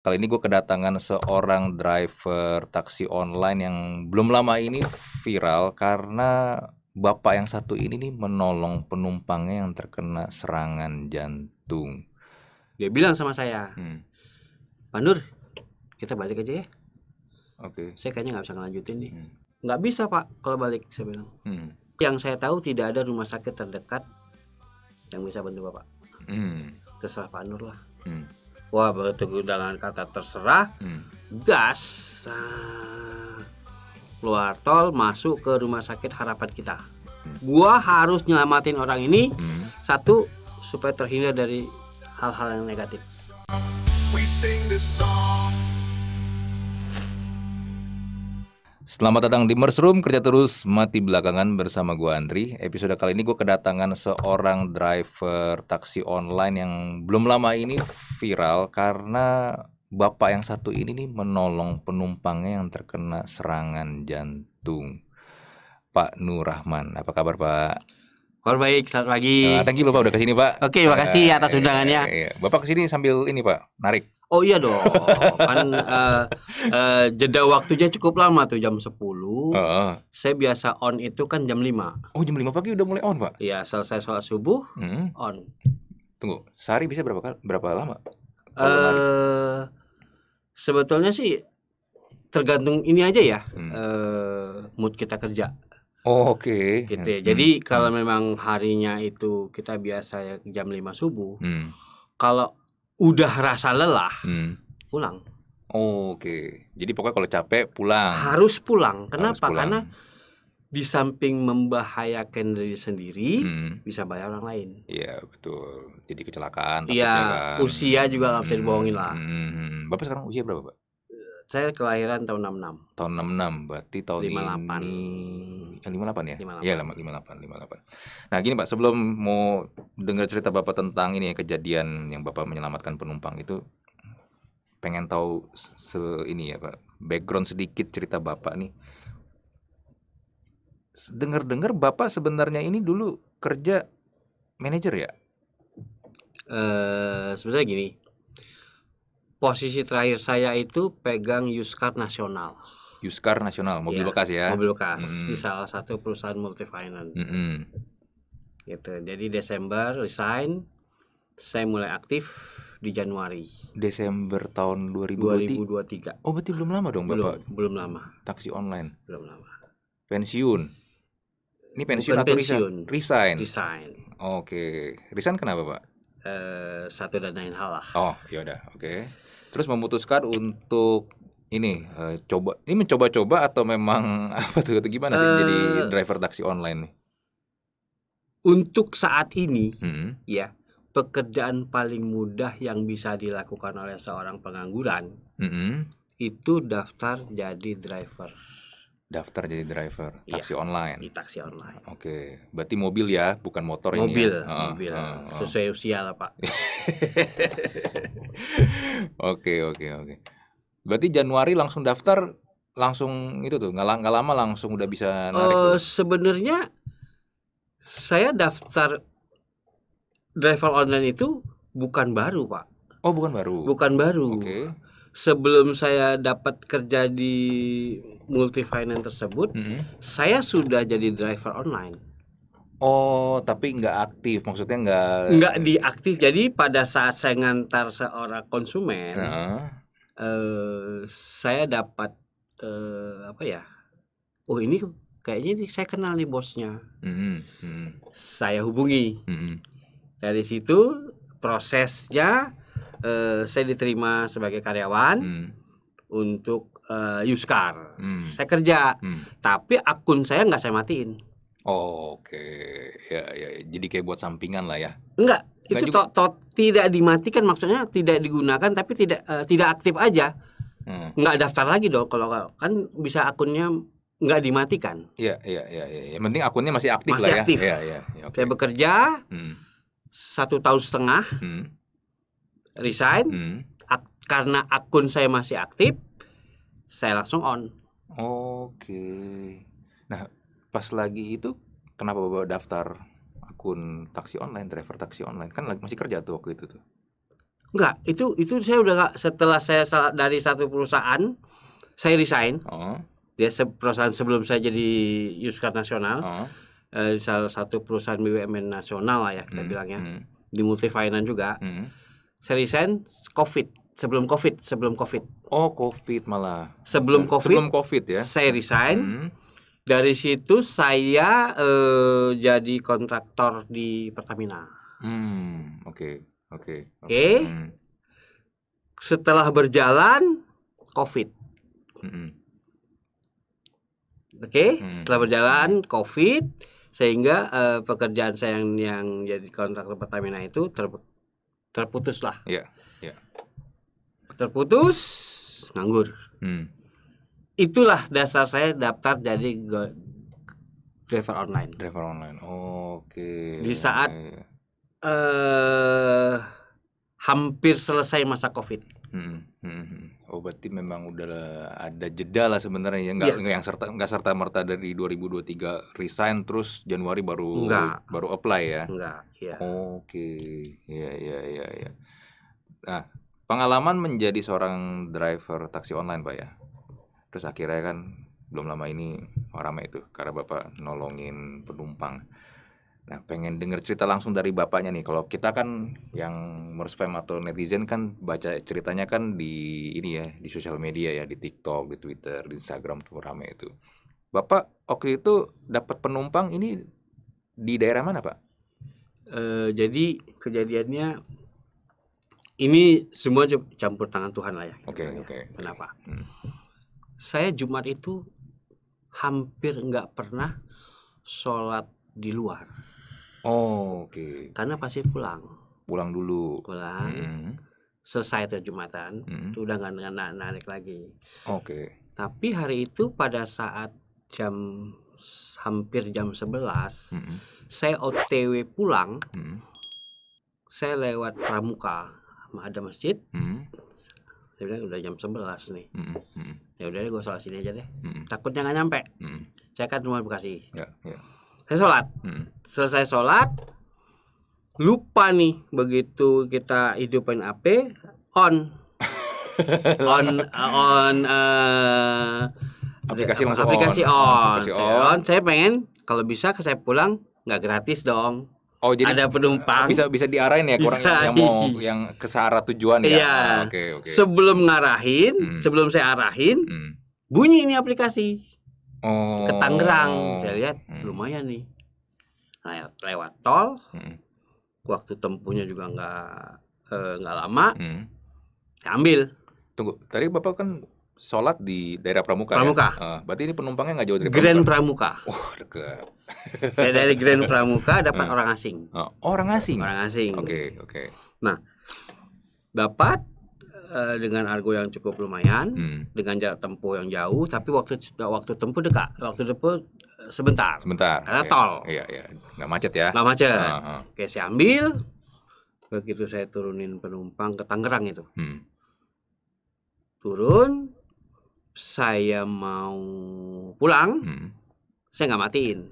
Kali ini gue kedatangan seorang driver taksi online yang belum lama ini viral karena bapak yang satu ini nih menolong penumpangnya yang terkena serangan jantung. Dia bilang sama saya, hmm. Pandur, kita balik aja ya. Oke. Okay. Saya kayaknya nggak bisa ngelanjutin nih. Hmm. Nggak bisa pak, kalau balik saya bilang. Hmm. Yang saya tahu tidak ada rumah sakit terdekat yang bisa bantu bapak. Hmm. Terserah Pandur lah. Hmm Wah bertegur dengan kata terserah, hmm. gas eh, keluar tol masuk ke rumah sakit harapan kita. Hmm. Gua harus nyelamatin orang ini hmm. satu supaya terhindar dari hal-hal yang negatif. We sing this song. Selamat datang di Room, kerja terus, mati belakangan bersama gue Andri. Episode kali ini gue kedatangan seorang driver taksi online yang belum lama ini viral karena bapak yang satu ini nih menolong penumpangnya yang terkena serangan jantung. Pak Nur Rahman, apa kabar Pak? Kabar baik, selamat pagi. Uh, thank you Bapak udah kesini Pak. Oke, okay, makasih iya, atas iya, undangannya. Iya, bapak kesini sambil ini Pak, narik. Oh iya dong, kan uh, uh, jeda waktunya cukup lama tuh jam 10 uh. Saya biasa on itu kan jam 5 Oh jam 5 pagi udah mulai on pak? Iya selesai sholat subuh hmm. on Tunggu, sehari bisa berapa kali, berapa lama? Uh, sebetulnya sih tergantung ini aja ya hmm. uh, mood kita kerja Oh, Oke. Okay. Gitu ya. Hmm. Jadi hmm. kalau memang harinya itu kita biasa ya jam 5 subuh. Hmm. Kalau udah rasa lelah, hmm. pulang. Oh, Oke, okay. jadi pokoknya kalau capek pulang. Harus pulang. Kenapa? Harus pulang. Karena di samping membahayakan diri sendiri, hmm. bisa bahaya orang lain. Iya betul. Jadi kecelakaan. Iya. Kan. Usia juga nggak bisa hmm. dibohongin lah. Hmm. Bapak sekarang usia berapa, Pak? Saya kelahiran tahun 66. Tahun 66, berarti tahun 58. ini eh, 58 ya? 58. Ya 58, 58. Nah, gini Pak, sebelum mau dengar cerita Bapak tentang ini ya, kejadian yang Bapak menyelamatkan penumpang itu pengen tahu se ini ya Pak, background sedikit cerita Bapak nih. Dengar-dengar Bapak sebenarnya ini dulu kerja manajer ya? Eh, uh, sebenarnya gini, posisi terakhir saya itu pegang Yuskar Nasional. Yuskar Nasional, mobil ya, bekas ya. Mobil bekas mm -hmm. di salah satu perusahaan multifinance. Mm -hmm. Gitu. Jadi Desember resign, saya mulai aktif di Januari. Desember tahun 2023. 2023. Oh, berarti belum lama dong, Bapak? Belum, belum lama. Taksi online. Belum lama. Pensiun. Ini pensiun Bukan atau pensiun. resign? Resign. Resign. Oke. Resign kenapa, Pak? Eh, satu dan lain hal lah. Oh, yaudah. Oke. Okay terus memutuskan untuk ini uh, coba ini mencoba-coba atau memang apa tuh atau gimana sih uh, jadi eh. driver taksi online nih? Untuk saat ini hmm. ya pekerjaan paling mudah yang bisa dilakukan oleh seorang pengangguran hmm. itu daftar jadi driver daftar jadi driver iya, taksi yeah. online. Di taksi online. Oke, okay. berarti mobil ya, bukan motor mobil, ini. Ya? Mobil, mobil, uh, uh, sesuai usia lah pak. Oke oke oke. Berarti Januari langsung daftar, langsung itu tuh nggak, lang lama langsung udah bisa narik. Uh, Sebenarnya saya daftar driver online itu bukan baru pak. Oh bukan baru. Bukan baru. Oke. Okay sebelum saya dapat kerja di multifinance tersebut, -hmm. saya sudah jadi driver online. Oh, tapi nggak aktif, maksudnya nggak nggak diaktif. Jadi pada saat saya ngantar seorang konsumen, uh. -huh. Eh, saya dapat eh, apa ya? Oh ini kayaknya saya kenal nih bosnya. Mm -hmm. Saya hubungi. Mm-hmm. Dari situ prosesnya eh, saya diterima sebagai karyawan hmm. untuk eh, Yuskar. Hmm. Saya kerja, hmm. tapi akun saya nggak saya matiin. Oh, Oke, okay. Ya, ya, ya, jadi kayak buat sampingan lah ya? Enggak, itu to, to, tidak dimatikan maksudnya tidak digunakan tapi tidak uh, tidak aktif aja. Hmm. Nggak daftar lagi dong kalau kan bisa akunnya nggak dimatikan. Iya, iya, iya, iya, iya. Yang penting akunnya masih aktif masih lah ya. Masih aktif. ya. Iya, iya. Ya, okay. Saya bekerja hmm. satu tahun setengah. Hmm resign hmm. ak karena akun saya masih aktif saya langsung on oke nah pas lagi itu kenapa bapak daftar akun taksi online driver taksi online kan lagi masih kerja tuh waktu itu tuh Enggak, itu itu saya udah gak, setelah saya dari satu perusahaan saya resign. Oh. Dia se perusahaan sebelum saya jadi Yuskar Nasional. Oh. Eh, salah satu perusahaan BUMN nasional lah ya kita hmm. bilangnya. Hmm. Di multi finance juga. Hmm saya Sen covid sebelum covid sebelum covid oh covid malah sebelum nah, covid sebelum covid ya saya resign hmm. dari situ saya eh, jadi kontraktor di Pertamina hmm oke oke oke hmm. setelah berjalan covid hmm. oke okay? hmm. setelah berjalan covid sehingga eh, pekerjaan saya yang, yang jadi kontraktor Pertamina itu ter terputus lah. Iya. Yeah. Yeah. Terputus, nganggur. Hmm. Itulah dasar saya daftar jadi driver online. Driver online. Oh, Oke. Okay. Di saat okay. uh, eh, hampir selesai masa COVID. Hmm. Hmm. hmm, hmm. Oh berarti memang udah ada jeda lah sebenarnya ya nggak yeah. yang serta nggak serta merta dari 2023 resign terus Januari baru Enggak. baru apply ya. yeah. Oke. Okay. Ya ya ya ya. Nah, pengalaman menjadi seorang driver taksi online, Pak ya. Terus akhirnya kan belum lama ini oh, ramai itu karena Bapak nolongin penumpang. Nah, pengen denger cerita langsung dari bapaknya nih. Kalau kita kan yang merespam atau netizen kan baca ceritanya kan di ini ya, di sosial media ya, di TikTok, di Twitter, di Instagram tuh rame itu. Bapak waktu itu dapat penumpang ini di daerah mana, Pak? E, jadi kejadiannya ini semua campur tangan Tuhan lah ya. Oke, okay, oke. Okay, Kenapa? Okay. Hmm. Saya Jumat itu hampir nggak pernah sholat di luar Oh, oke. Okay. Karena pasti pulang. Pulang dulu. Pulang. Mm-hmm. Selesai terjematan, mm-hmm. tuh udah nggak na- narik lagi. Oke. Okay. Tapi hari itu pada saat jam hampir jam 11, mm-hmm. saya OTW pulang. Mm-hmm. Saya lewat Pramuka, ada masjid. Mm-hmm saya bilang udah jam 11 nih mm -hmm. ya udah gue salah sini aja deh mm -hmm. takutnya nggak nyampe mm -hmm. saya kan cuma bekasi yeah, yeah saya sholat hmm. selesai sholat lupa nih begitu kita hidupin HP on on on uh, eh, aplikasi langsung aplikasi on. on. Aplikasi on. Saya on. Saya pengen kalau bisa saya pulang nggak gratis dong. Oh jadi ada penumpang bisa bisa diarahin ya kurang bisa. yang mau yang ke arah tujuan ya. Iya. oh, okay. Sebelum ngarahin, hmm. sebelum saya arahin, hmm. bunyi ini aplikasi oh. ke Tangerang saya lihat hmm. lumayan nih nah, lewat tol hmm. waktu tempuhnya juga nggak eh, nggak eh, lama hmm. ambil tunggu tadi bapak kan sholat di daerah Pramuka. Ya? Pramuka. Ya? Uh, berarti ini penumpangnya nggak jauh dari Grand Pramuka. Oh dekat. Saya dari Grand Pramuka dapat hmm. orang asing. Oh, orang asing. Orang asing. Oke okay, oke. Okay. Nah dapat Eh, dengan argo yang cukup lumayan, hmm. dengan jarak tempuh yang jauh, tapi waktu waktu tempuh dekat, waktu tempuh eh, sebentar. Sebentar. Karena iya, tol. Iya, iya. Nggak macet ya. Nggak macet. Uh, ah, huh ah. Oke, saya ambil. Begitu saya turunin penumpang ke Tangerang itu. Hmm. Turun, saya mau pulang, hmm. saya nggak matiin.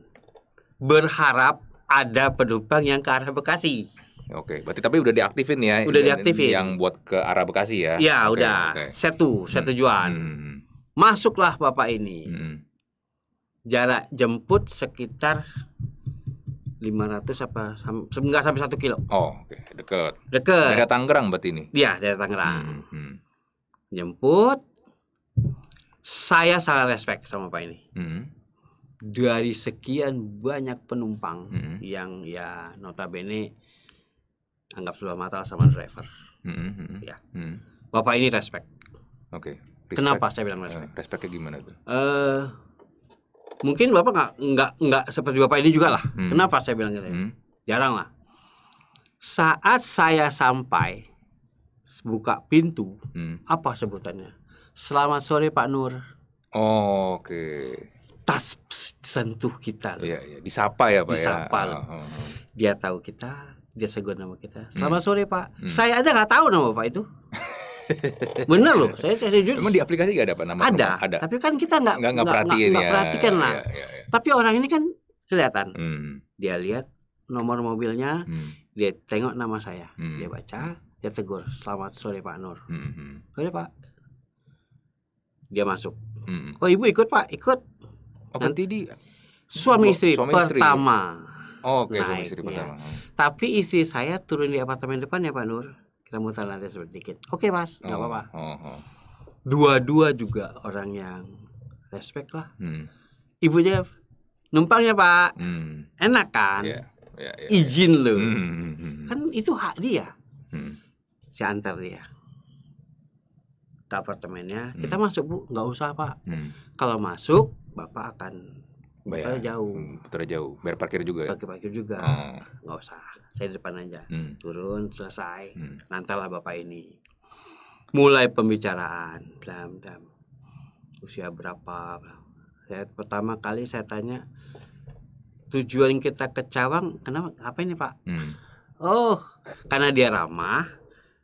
Berharap ada penumpang yang ke arah Bekasi. Oke, okay. berarti tapi udah diaktifin ya. Udah diaktifin. Yang buat ke arah Bekasi ya. Ya, okay, udah. Okay. setujuan. Hmm, setujuan. Hmm, hmm. Masuklah Bapak ini. Hmm. Jarak jemput sekitar 500 apa sembilan sampai satu kilo. Oh, oke, okay. dekat. Dekat. Daerah Tangerang berarti ini. Iya, daerah Tangerang. Hmm, hmm. Jemput. Saya sangat respect sama Pak ini. Hmm dari sekian banyak penumpang hmm. yang ya notabene anggap sebelah mata sama driver mm-hmm. ya mm. bapak ini respect oke okay. kenapa saya bilang respect uh, respectnya gimana tuh uh, mungkin bapak nggak nggak nggak seperti bapak ini juga lah mm. kenapa saya bilang gitu mm. jarang lah saat saya sampai buka pintu mm. apa sebutannya selamat sore pak nur oh, oke okay tas sentuh kita. Iya, iya. Disapa ya Pak ya? Disapa ya. Loh. Oh, oh. Dia tahu kita, dia gue nama kita. Hmm. Selamat sore Pak. Hmm. Saya aja nggak tahu nama Pak itu. Bener loh, saya saya jujur. Emang di aplikasi gak ada apa nama? Ada, nama? ada. Tapi kan kita nggak nggak perhatiin gak, ya. perhatikan lah. Ya, ya, ya. Tapi orang ini kan kelihatan. Hmm. Dia lihat nomor mobilnya, hmm. dia tengok nama saya, hmm. dia baca, dia tegur, selamat sore Pak Nur. Hmm. hmm. Sore Pak. Dia masuk. Hmm. Oh ibu ikut Pak, ikut. Oh, Nanti di suami istri suami pertama. Istri. Oh, oke, nah, okay, istri pertama. Hmm. Tapi istri saya turun di apartemen depan ya Pak Nur. Kita mau salah sedikit. Oke, okay, Mas, nggak oh, apa-apa. Oh, oh, Dua-dua juga orang yang respect lah. Hmm. Ibunya numpang ya Pak. Hmm. Enak kan? Yeah. Yeah, yeah, iya. Izin yeah. Hmm, hmm, hmm, Kan itu hak dia. Hmm. Saya antar dia ke apartemennya. Hmm. Kita masuk bu, nggak usah pak. Hmm. Kalau masuk, bapak akan Bayar. jauh. Motornya hmm, jauh. Bayar parkir juga ya? Parkir parkir juga. Oh. Nggak usah. Saya di depan aja. Hmm. Turun selesai. Hmm. Nantalah bapak ini. Mulai pembicaraan. Dam dam. Usia berapa? Saya pertama kali saya tanya tujuan kita ke Cawang kenapa apa ini pak? Hmm. Oh karena dia ramah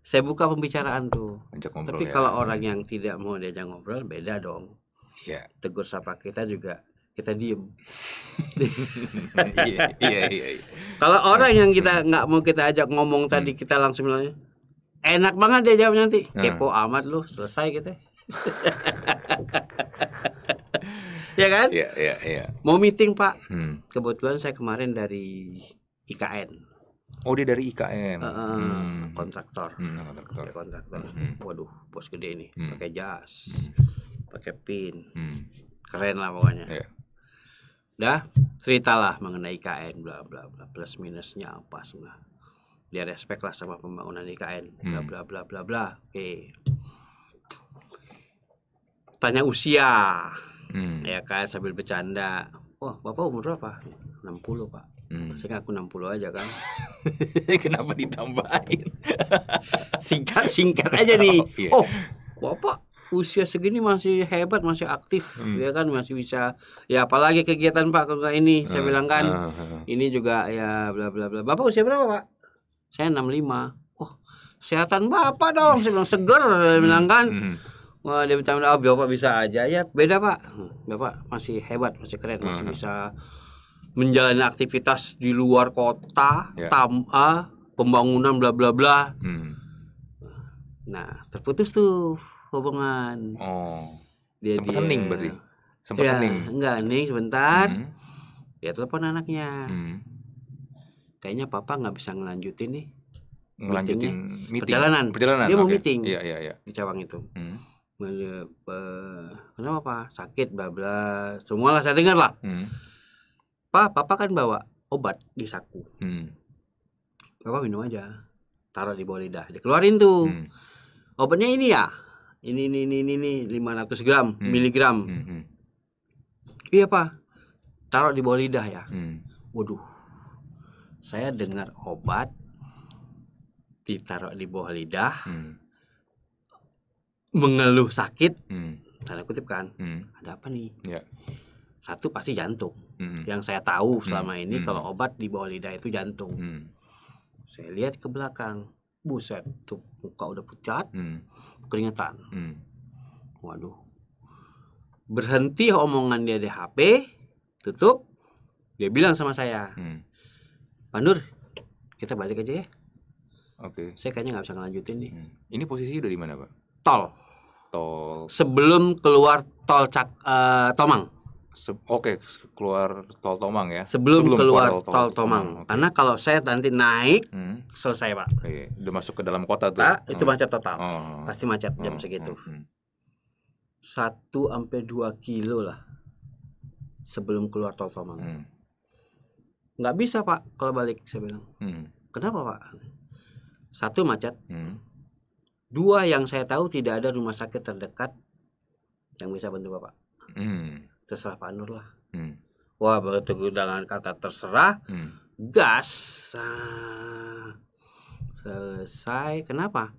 saya buka pembicaraan tuh. Tapi ya. kalau orang yang tidak mau diajak ngobrol beda dong. Yeah. Tegur sapa kita juga kita diem. Iya, iya, iya, iya. Kalau orang yang kita hmm. nggak mau kita ajak ngomong tadi hmm. kita langsung bilangnya enak banget dia jawab nanti hmm. kepo amat loh selesai gitu. ya kan? Iya, iya, iya. Mau meeting pak? Hmm. Kebetulan saya kemarin dari IKN. Oh dia dari IKN. Uh, hmm. Kontraktor. Hmm, kontraktor. Kontraktor. Hmm. Waduh, bos gede ini. Hmm. Pakai jas, hmm. pakai pin. Hmm. Keren lah pokoknya. Yeah. Dah, ceritalah mengenai IKN bla bla bla plus minusnya apa semua. Dia respect lah sama pembangunan IKN bla hmm. bla bla bla bla. Oke. Okay. Tanya usia. Hmm. Ya kan sambil bercanda. oh, Bapak umur berapa? 60, Pak. Hmm. Saya enam 60 aja kan. Kenapa ditambahin? singkat singkat aja nih. Iya. oh Bapak usia segini masih hebat, masih aktif, hmm. ya kan masih bisa. Ya apalagi kegiatan Pak kalau ini hmm. saya bilang kan, hmm. ini juga ya bla bla bla. Bapak usia berapa Pak? Saya 65. Oh, kesehatan Bapak dong, saya bilang seger, hmm. bilang kan. Hmm. Wah, dia minta oh, Bapak bisa aja ya. Beda, Pak. Bapak masih hebat, masih keren, masih hmm. bisa menjalani aktivitas di luar kota, yeah. tama, pembangunan bla bla bla. Hmm. Nah, terputus tuh Kobongan, Oh. Dia, sempat dia, hening berarti. Sempat ya, Enggak hening sebentar. Hmm. Dia ya, telepon anaknya. Hmm. Kayaknya papa nggak bisa ngelanjutin nih. Ngelanjutin meeting. meeting. Perjalanan. Perjalanan. Dia okay. mau meeting. Iya, iya, iya. Di Cawang itu. Hmm. Kenapa pak sakit bla bla semualah saya dengar lah hmm. pak papa kan bawa obat di saku hmm. papa minum aja taruh di bawah lidah dikeluarin tuh hmm. obatnya ini ya ini ini ini ini, lima 500 gram hmm. miligram hmm, hmm. iya pak taruh di bawah lidah ya hmm. waduh saya dengar obat ditaruh di bawah lidah hmm. mengeluh sakit hmm. tanda kutip kan hmm. ada apa nih ya. satu pasti jantung hmm. hmm. yang saya tahu hmm, selama hmm. ini hmm. kalau obat di bawah lidah itu jantung hmm. saya lihat ke belakang buset tuh muka udah pucat hmm. keringetan hmm. waduh berhenti omongan dia di HP tutup dia bilang sama saya hmm. Pandur kita balik aja ya oke okay. saya kayaknya nggak bisa ngelanjutin nih hmm. ini posisi udah di mana pak tol tol sebelum keluar tol cak uh, Tomang Oke, okay, keluar tol Tomang ya. Sebelum, Sebelum keluar, keluar tol, tol Tomang. Hmm, Okay. Karena kalau saya nanti naik, hmm. selesai, Pak. Okay. Iya, udah masuk ke dalam kota tuh. Nah, itu hmm. macet total. Oh. Pasti macet jam jam hmm, segitu. Hmm, hmm. Satu sampai dua kilo lah. Sebelum keluar tol Tomang. Hmm. Nggak bisa, Pak, kalau balik saya bilang. Hmm. Kenapa, Pak? Satu macet. Hmm. Dua yang saya tahu tidak ada rumah sakit terdekat yang bisa bantu Bapak. Hmm terserah Pak Nur lah hmm. wah bertemu dengan kata terserah hmm. gas ah, selesai kenapa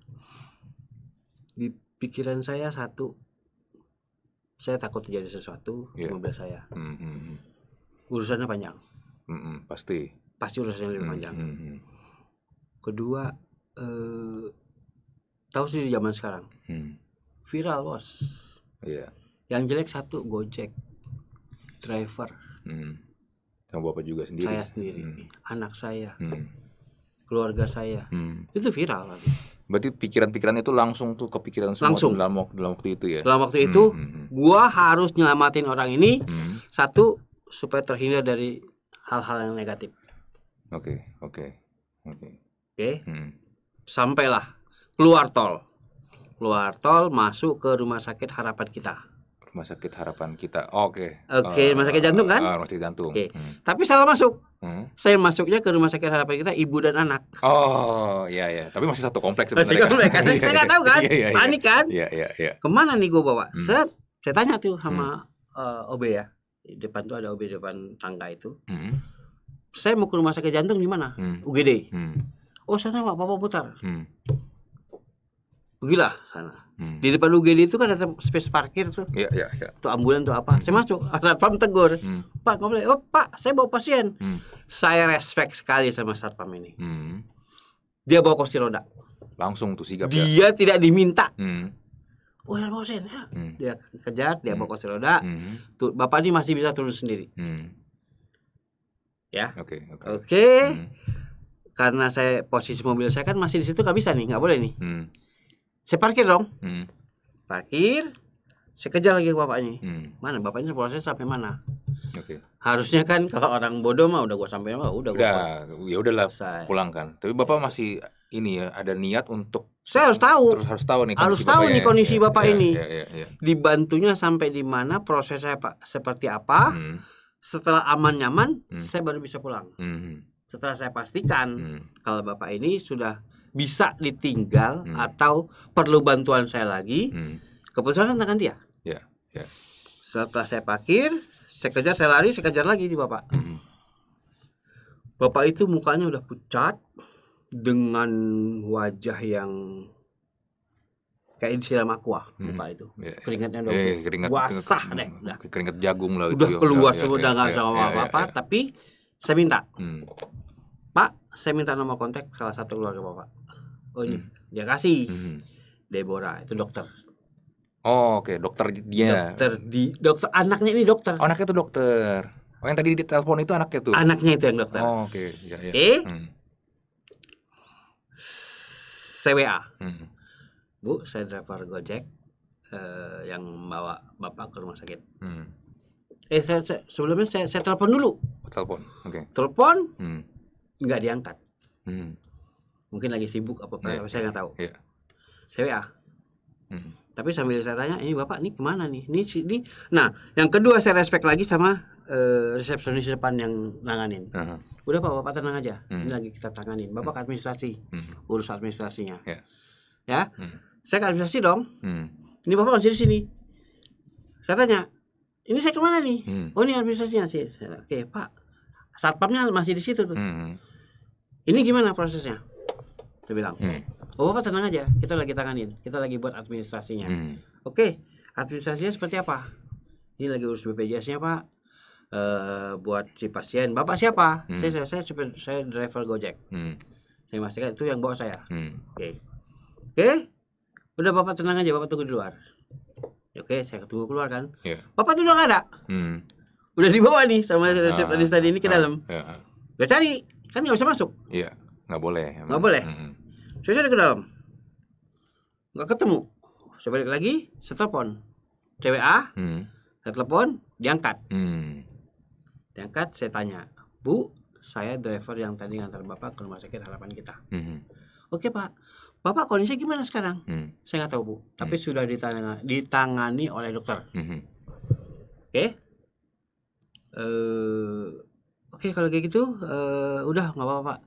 di pikiran saya satu saya takut terjadi sesuatu yeah. mobil saya mm -hmm. urusannya panjang mm -hmm. pasti pasti urusannya lebih hmm, panjang mm -hmm. kedua eh, tahu sih di zaman sekarang mm. viral bos yeah. yang jelek satu gojek driver hmm. sama bapak juga sendiri saya sendiri hmm. anak saya hmm. keluarga saya hmm. itu viral lagi berarti pikiran-pikiran itu langsung tuh kepikiran semua langsung. dalam waktu dalam waktu itu ya dalam waktu hmm, itu hmm, hmm. gua harus nyelamatin orang ini hmm. satu supaya terhindar dari hal-hal yang negatif oke oke oke oke hmm. sampailah keluar tol keluar tol masuk ke rumah sakit harapan kita rumah sakit harapan kita. Oke. Oh, Oke, okay. okay, uh, eh, rumah sakit jantung kan? Uh, rumah sakit jantung. Okay. Hmm. Tapi salah masuk. Hmm? Saya masuknya ke rumah sakit harapan kita ibu dan anak. Oh, iya iya. Tapi masih satu kompleks sebenarnya. Masih kan? kompleks kan? Iya, saya iya. nggak tahu kan? Iya, iya, iya, Panik kan? Iya iya iya. Kemana nih gue bawa? Hmm. Set, saya tanya tuh sama hmm. uh, OB ya. depan tuh ada OB depan tangga itu. Hmm. Saya mau ke rumah sakit jantung di mana? Hmm. UGD. Hmm. Oh, sana Pak, Bapak putar. Hmm. Gila sana hmm. di depan UGD itu kan ada space parkir tuh Iya, iya, iya. tuh ambulan tuh apa hmm. saya masuk satpam tegur hmm. pak ngomong oh pak saya bawa pasien hmm. saya respect sekali sama satpam ini hmm. dia bawa kursi roda langsung tuh sigap ya? dia ya. tidak diminta hmm. Oh, ya, bawa Ya. Hmm. Dia kejar, dia bawa hmm. kursi roda. Hmm. Tuh, bapak ini masih bisa turun sendiri. Hmm. Ya. Oke. Okay, Oke. Okay. Okay. Hmm. Karena saya posisi mobil saya kan masih di situ nggak bisa nih, nggak boleh nih. Hmm saya parkir dong hmm. parkir saya kejar lagi ke bapaknya hmm. mana bapaknya proses sampai mana okay. harusnya kan kalau orang bodoh mah udah gua sampai mah udah gua udah ya udahlah pulang kan tapi bapak masih ini ya ada niat untuk saya harus tahu terus harus tahu nih harus tahu nih ya. kondisi ya, bapak ya, ini ya, ya, ya. dibantunya sampai di mana prosesnya pak seperti apa hmm. setelah aman nyaman hmm. saya baru bisa pulang hmm. setelah saya pastikan hmm. kalau bapak ini sudah bisa ditinggal hmm. atau perlu bantuan saya lagi, hmm. keputusan kan tangan dia. Yeah. Yeah. Setelah saya parkir, saya kejar, saya lari, saya kejar lagi di bapak. Hmm. Bapak itu mukanya udah pucat dengan wajah yang kayak disiram aqua hmm. bapak itu yeah, ya. keringatnya udah yeah, keringat, basah deh udah. keringat jagung lah udah ya. keluar ya, sudah ya, nggak ya, sama ya, apa apa tapi saya minta hmm. pak saya minta nomor kontak salah satu keluarga bapak oh ini hmm. dia kasih hmm. Deborah itu dokter oh oke okay. dokter dia dokter di dokter anaknya ini dokter oh, anaknya itu dokter oh yang tadi di telepon itu anaknya tuh anaknya itu yang dokter oh, oke okay. ya, ya. eh hmm. CWA hmm. bu saya driver gojek uh, yang membawa bapak ke rumah sakit hmm. eh saya, saya sebelumnya saya, saya telepon dulu telepon oke okay. telepon hmm. nggak diangkat hmm mungkin lagi sibuk apa apa yeah. saya nggak iya, tahu yeah. saya WA hmm. tapi sambil saya tanya ini bapak ini kemana nih ini ini nah yang kedua saya respect lagi sama uh, resepsionis depan yang nanganin uh -huh. udah pak bapak tenang aja hmm. ini lagi kita tanganin bapak hmm. administrasi hmm. urus administrasinya yeah. ya hmm. saya ke administrasi dong hmm. ini bapak masih di sini saya tanya ini saya kemana nih hmm. oh ini administrasinya sih oke pak satpamnya masih di situ tuh hmm. ini gimana prosesnya dia bilang, hmm. oh bapak tenang aja, kita lagi tanganin, kita lagi buat administrasinya. Hmm. Oke, okay, administrasinya seperti apa? Ini lagi urus BPJS-nya pak, uh, buat si pasien. Bapak siapa? Hmm. Saya, saya saya saya driver Gojek. Hmm. Saya pastikan itu yang bawa saya. Hmm. Oke, okay. oke, okay? udah bapak tenang aja, bapak tunggu di luar. Ya, oke, saya tunggu keluar kan. Yeah. Bapak tuh udah ada. Hmm. Udah dibawa nih sama resep uh, ah, tadi ini ke ah, dalam. Uh, uh. Gak cari, kan nggak bisa masuk. Iya, yeah. nggak boleh. Nggak boleh. Mm -hmm. Saya cari ke dalam. Nggak ketemu. Saya balik lagi, saya telepon. TWA, hmm. saya telepon, diangkat. Hmm. Diangkat, saya tanya, Bu, saya driver yang tadi ngantar Bapak ke rumah sakit harapan kita. Hmm. Oke Pak, Bapak kondisi gimana sekarang? Hmm. Saya nggak tahu Bu, tapi hmm. sudah ditangani, ditangani oleh dokter. Hmm. Oke, okay. uh, eh, oke okay, kalau kayak gitu, uh, udah nggak apa-apa Pak.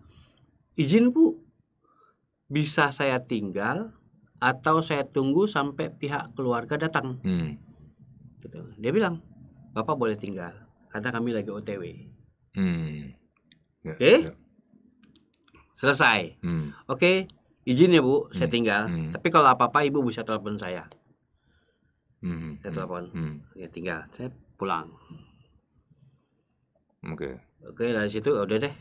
Izin Bu, bisa saya tinggal atau saya tunggu sampai pihak keluarga datang. Hmm. Gitu. Dia bilang, Bapak boleh tinggal karena kami lagi OTW. Hmm. Oke, Ya. selesai. Hmm. Oke, izin ya Bu, hmm. saya tinggal. Hmm. Tapi kalau apa-apa Ibu bisa telepon saya. Hmm. Saya telepon, hmm. hmm. ya tinggal. Saya pulang. Oke. Okay. Oke, dari situ ya udah deh,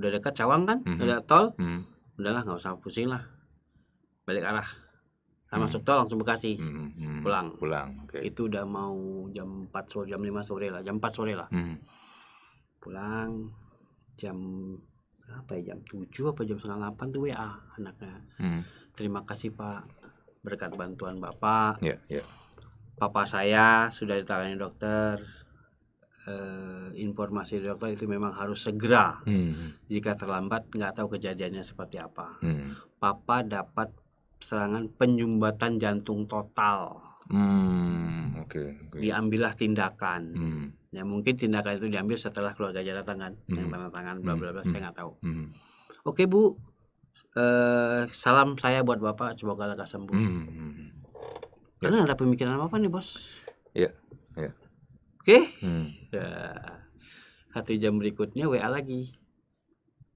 udah dekat Cawang kan, hmm. udah tol. Hmm udahlah nggak usah pusing lah balik arah kan hmm. masuk tol langsung Bekasi hmm, hmm, hmm. pulang pulang okay. itu udah mau jam 4 sore jam 5 sore lah jam 4 sore lah hmm. pulang jam apa ya jam 7 apa jam setengah delapan tuh WA anaknya hmm. terima kasih Pak berkat bantuan Bapak yeah, yeah. Papa saya sudah ditangani dokter uh, informasi dari dokter itu memang harus segera. Hmm. Jika terlambat nggak tahu kejadiannya seperti apa. Hmm. Papa dapat serangan penyumbatan jantung total. Hmm, oke. Okay, okay. Diambillah tindakan. Hmm. Ya mungkin tindakan itu diambil setelah keluarga jalan tangan, hmm. yang tanda tangan, bla bla bla. Hmm. Saya nggak tahu. Hmm. Oke bu, eh, salam saya buat bapak, semoga lekas sembuh. Hmm. hmm, hmm. Karena ada pemikiran apa nih bos? Ya, Oke? Okay? Hmm. Nah, satu jam berikutnya WA lagi.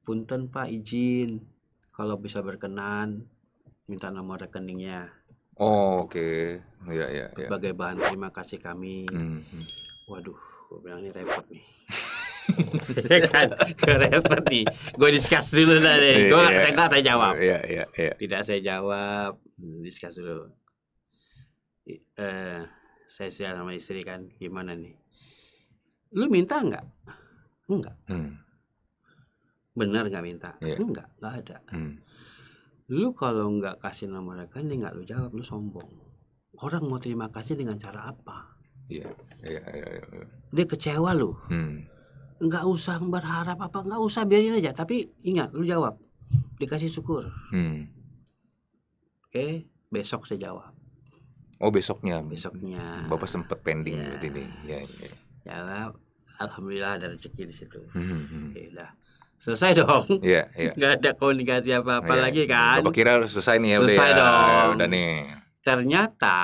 Punten Pak izin kalau bisa berkenan minta nomor rekeningnya. Oh, oke. Okay. Ya, ya, ya. Sebagai bahan terima kasih kami. Hmm. hmm. Waduh, gue bilang ini repot nih. kan gue repot nih gue diskus dulu tadi iya, gue yeah, saya nggak saya jawab yeah, yeah, yeah. tidak saya jawab hmm, diskus dulu eh, saya setia sama istri kan gimana nih lu minta enggak, enggak, hmm. bener nggak minta yeah. nggak nggak ada hmm. lu kalau enggak kasih nomor rekening enggak lu jawab lu sombong orang mau terima kasih dengan cara apa yeah. Yeah, yeah, yeah, yeah. dia kecewa lu hmm. nggak usah berharap apa nggak usah biarin aja tapi ingat lu jawab dikasih syukur hmm. oke okay? besok saya jawab Oh besoknya. Besoknya. Bapak sempat pending ya. ini. Ya, ya. ya alhamdulillah ada rezeki di situ. Hmm, hmm. selesai dong. Iya, iya. Gak ada komunikasi apa-apa ya, lagi kan. Bapak kira selesai nih ya. ya? Selesai udah, dong. Ya, udah nih. Ternyata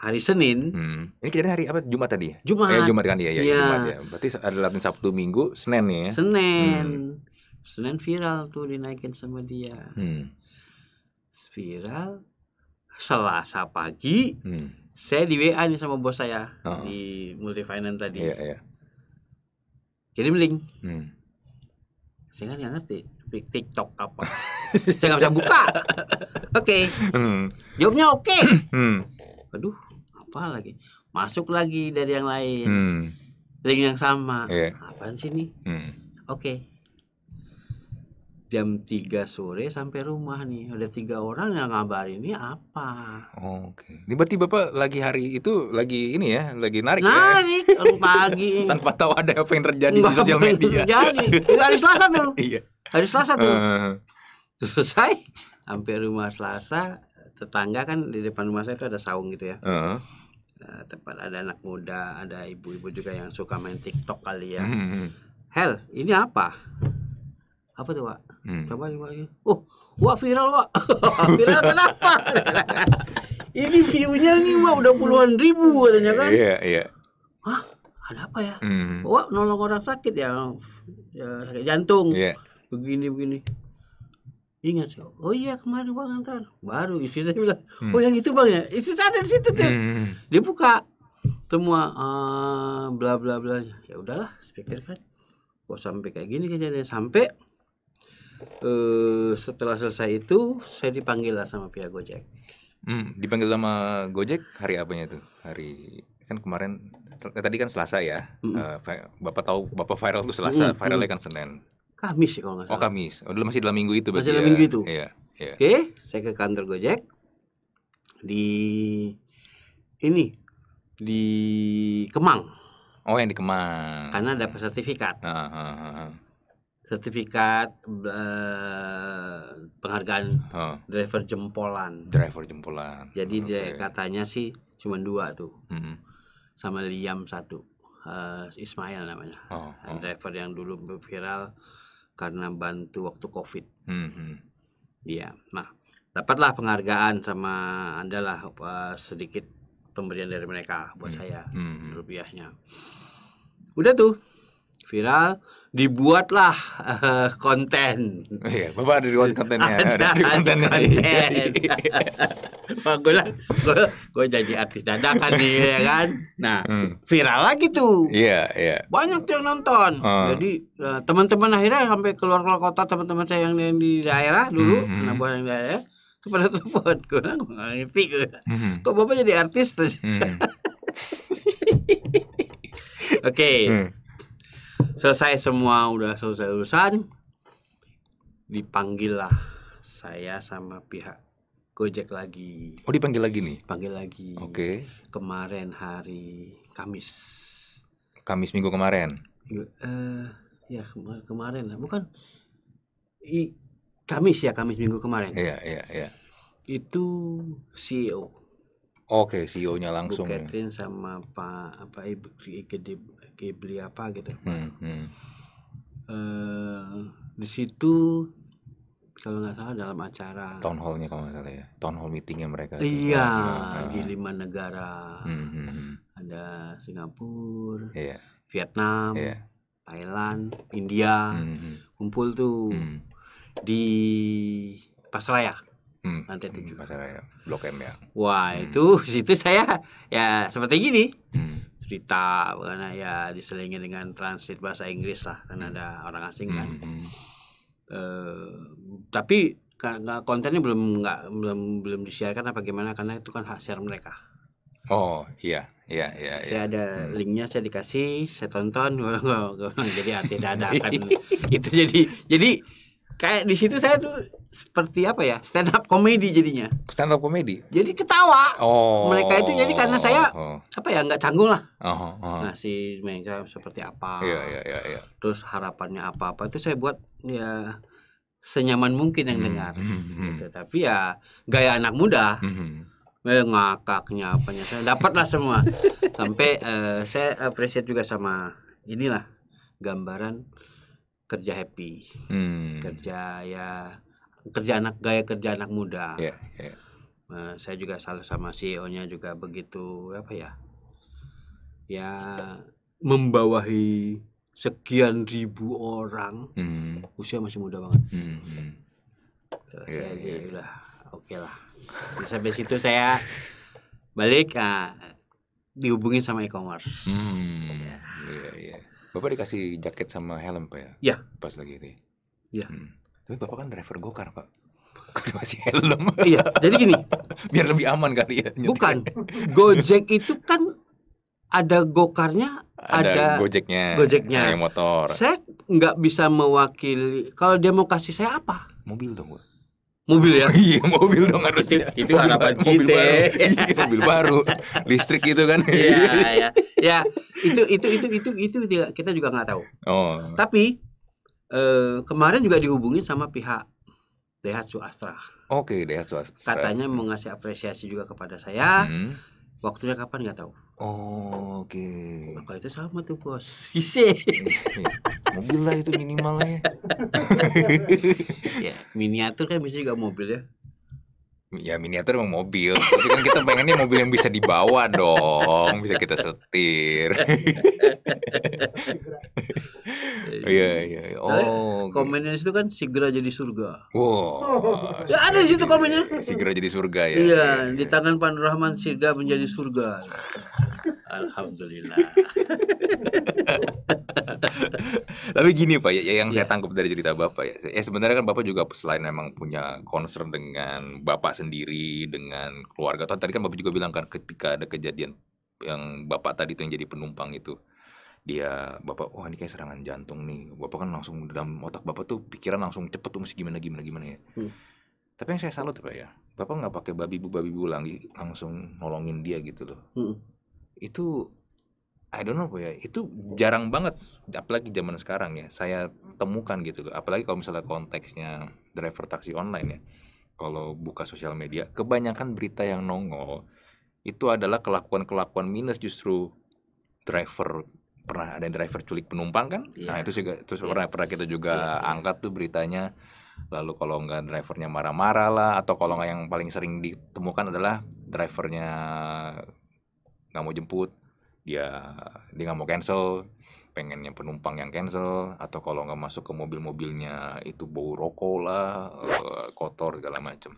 hari Senin. Hmm. Ini kira-kira hari apa? Jumat tadi. Ya? Jumat. Eh, Jumat kan ya, ya, ya. Jumat ya. Berarti ada Latin Sabtu Minggu, Senin nih ya. Senin. Hmm. Senin viral tuh dinaikin sama dia. Hmm. Viral Selasa pagi hmm. saya di WA nih sama bos saya oh. di multifinance tadi. Yeah, yeah. Kirim link. Hmm. Saya kan nggak ngerti TikTok apa. saya nggak bisa buka. Oke. Okay. Hmm. Jawabnya oke. Okay. hmm. Aduh, apa lagi? Masuk lagi dari yang lain. Hmm. Link yang sama. Yeah. Apaan sih nih? Hmm. Oke. Okay jam 3 sore sampai rumah nih ada tiga orang yang ngabarin ini apa oh, oke okay. tiba tiba pak lagi hari itu lagi ini ya lagi narik ya. narik ya? pagi tanpa tahu ada apa yang terjadi Nggak di sosial media jadi hari selasa tuh iya hari selasa tuh uh. selesai sampai rumah selasa tetangga kan di depan rumah saya itu ada saung gitu ya uh. Nah, tempat ada anak muda ada ibu-ibu juga yang suka main tiktok kali ya -hmm. hmm, hmm. Hel, ini apa? apa tuh Wak? Hmm. coba coba oh Wak viral Wak viral kenapa ini view-nya nih Wak udah puluhan ribu katanya kan iya yeah, iya yeah. Hah? ada apa ya hmm. Wak nolong orang sakit ya, ya sakit jantung yeah. begini begini ingat sih oh iya kemarin bang ngantar. baru isi saya bilang hmm. oh yang itu bang ya isi saya di situ tuh hmm. dia buka semua uh, bla bla bla ya udahlah speaker kan kok sampai kayak gini kejadian sampai eh, setelah selesai itu saya dipanggil lah sama pihak Gojek. Hmm, dipanggil sama Gojek hari apanya itu? Hari kan kemarin eh, tadi kan Selasa ya. Mm hmm bapak tahu Bapak viral tuh Selasa, mm hmm viralnya kan Senin. Kamis ya kalau nggak oh, salah. Oh Kamis, oh, masih dalam minggu itu Masih dalam ya. minggu itu. Iya. iya. Oke, okay, saya ke kantor Gojek di ini di Kemang. Oh yang di Kemang. Karena dapat sertifikat. Uh, ah, uh, ah, uh, ah, uh sertifikat uh, penghargaan huh. driver jempolan. Driver jempolan. Jadi okay. dia katanya sih cuma dua tuh, mm -hmm. sama Liam satu, uh, Ismail namanya, oh, oh. driver yang dulu viral karena bantu waktu COVID. Mm -hmm. Iya, nah dapatlah penghargaan sama anda lah uh, sedikit pemberian dari mereka buat mm -hmm. saya mm -hmm. rupiahnya. Udah tuh viral dibuatlah uh, konten. iya, Bapak ada dibuat kontennya. Ada, ada ada kontennya. konten. gue gue, jadi artis dadakan nih ya kan. Nah, hmm. viral lagi tuh. Iya, yeah, iya. Yeah. Banyak tuh yang nonton. Uh. Jadi uh, teman-teman akhirnya sampai keluar-keluar kota teman-teman saya yang, hmm, hmm. yang di daerah dulu, mm -hmm. nah yang di daerah kepada telepon gue nang ngerti gue mm-hmm. kok bapak jadi artis mm. oke okay. mm selesai semua udah selesai urusan dipanggil lah saya sama pihak Gojek lagi. Oh dipanggil lagi nih? Panggil lagi. Oke. Okay. Kemarin hari Kamis. Kamis minggu kemarin? Uh, ya kemarin lah, bukan. I Kamis ya Kamis minggu kemarin. Iya iya iya. Itu CEO. Oke okay, CEO-nya langsung. Ya. Bu Catherine sama Pak apa Ibu Gede kayak beli apa gitu hmm, hmm. Uh, di situ kalau nggak salah dalam acara town hallnya kalau nggak salah ya town hall meetingnya mereka iya, iya, iya, iya di lima negara hmm, hmm, hmm. ada Singapura yeah. Vietnam yeah. Thailand India hmm, hmm, kumpul tuh hmm. di Pasaraya hmm. lantai tujuh hmm, Pasaraya blok M ya wah hmm. itu situ saya ya seperti gini hmm cerita karena ya diselingi dengan transit bahasa Inggris lah karena hmm. ada orang asing kan mm -hmm. uh, tapi nggak kontennya belum nggak belum belum disiarkan apa gimana karena itu kan hak share mereka oh iya iya iya, iya. saya ada hmm. linknya saya dikasih saya tonton jadi hati dadakan itu jadi jadi kayak di situ saya tuh seperti apa ya stand up komedi jadinya stand up komedi jadi ketawa oh. mereka itu jadi karena saya oh. apa ya nggak canggung lah oh. Oh. nah si mereka seperti apa yeah, yeah, yeah, yeah. terus harapannya apa apa itu saya buat ya senyaman mungkin yang hmm. dengar hmm. hmm. Gitu. tapi ya gaya anak muda hmm. hmm. Eh, ngakaknya apanya saya dapatlah semua sampai eh, saya appreciate juga sama inilah gambaran kerja happy hmm. kerja ya kerja anak gaya kerja anak muda yeah, yeah. Uh, saya juga salah sama CEO-nya juga begitu apa ya ya membawahi sekian ribu orang hmm. usia masih muda banget hmm. Terus yeah, saya yeah. Iya. udah oke okay lah sampai situ saya balik uh, ah, dihubungi sama e-commerce. Hmm, yeah, yeah. Iya. Bapak dikasih jaket sama helm pak ya? Iya. Pas lagi itu. Ya? Iya. Hmm. Tapi bapak kan driver gokar pak. Kalau masih helm. iya. Jadi gini. Biar lebih aman kali ya. Nyetir. Bukan. Gojek itu kan ada gokarnya, ada, ada gojeknya. Gojeknya. Yang motor. Saya nggak bisa mewakili. Kalau dia mau kasih saya apa? Mobil dong. Pak mobil ya iya mobil dong harus itu, itu mobil harapan baru, kita mobil baru, mobil baru listrik gitu kan iya ya ya itu itu itu itu itu kita juga nggak tahu oh tapi eh, kemarin juga dihubungi sama pihak Daihatsu Astra oke okay, Daihatsu Astra katanya mau ngasih apresiasi juga kepada saya hmm. waktunya kapan nggak tahu Oh, oke. Okay. Maka itu sama tuh bos. Isi. Iya iya, mobil lah itu minimalnya. ya miniatur kan bisa juga mobil ya ya miniatur emang mobil tapi kan kita pengennya mobil yang bisa dibawa dong bisa kita setir iya iya oh gitu. komennya itu kan sigra jadi surga wow ya ada di situ komennya Sigra jadi surga ya iya di tangan Pan Rahman segera menjadi surga alhamdulillah tapi gini Pak, ya, ya yang yeah. saya iya. tangkap dari cerita Bapak ya, ya sebenarnya kan Bapak juga selain memang punya concern dengan Bapak sendiri, dengan keluarga. Tuh, tadi kan Bapak juga bilang kan ketika ada kejadian yang Bapak tadi itu yang jadi penumpang itu, dia bapak wah oh, ini kayak serangan jantung nih bapak kan langsung dalam otak bapak tuh pikiran langsung cepet tuh mesti gimana gimana gimana ya hmm. tapi yang saya salut pak ya bapak nggak pakai babi bu babi bu lagi langsung nolongin dia gitu loh hmm. itu I don't know ya itu jarang banget apalagi zaman sekarang ya saya temukan gitu loh apalagi kalau misalnya konteksnya driver taksi online ya kalau buka sosial media kebanyakan berita yang nongol itu adalah kelakuan-kelakuan minus justru driver pernah ada driver culik penumpang kan yeah. nah itu juga terus yeah. Iya. pernah kita juga yeah. angkat tuh beritanya lalu kalau nggak drivernya marah-marah lah atau kalau nggak yang paling sering ditemukan adalah drivernya nggak mau jemput dia ya, dia nggak mau cancel pengennya penumpang yang cancel atau kalau nggak masuk ke mobil-mobilnya itu bau rokok lah eh, kotor segala macam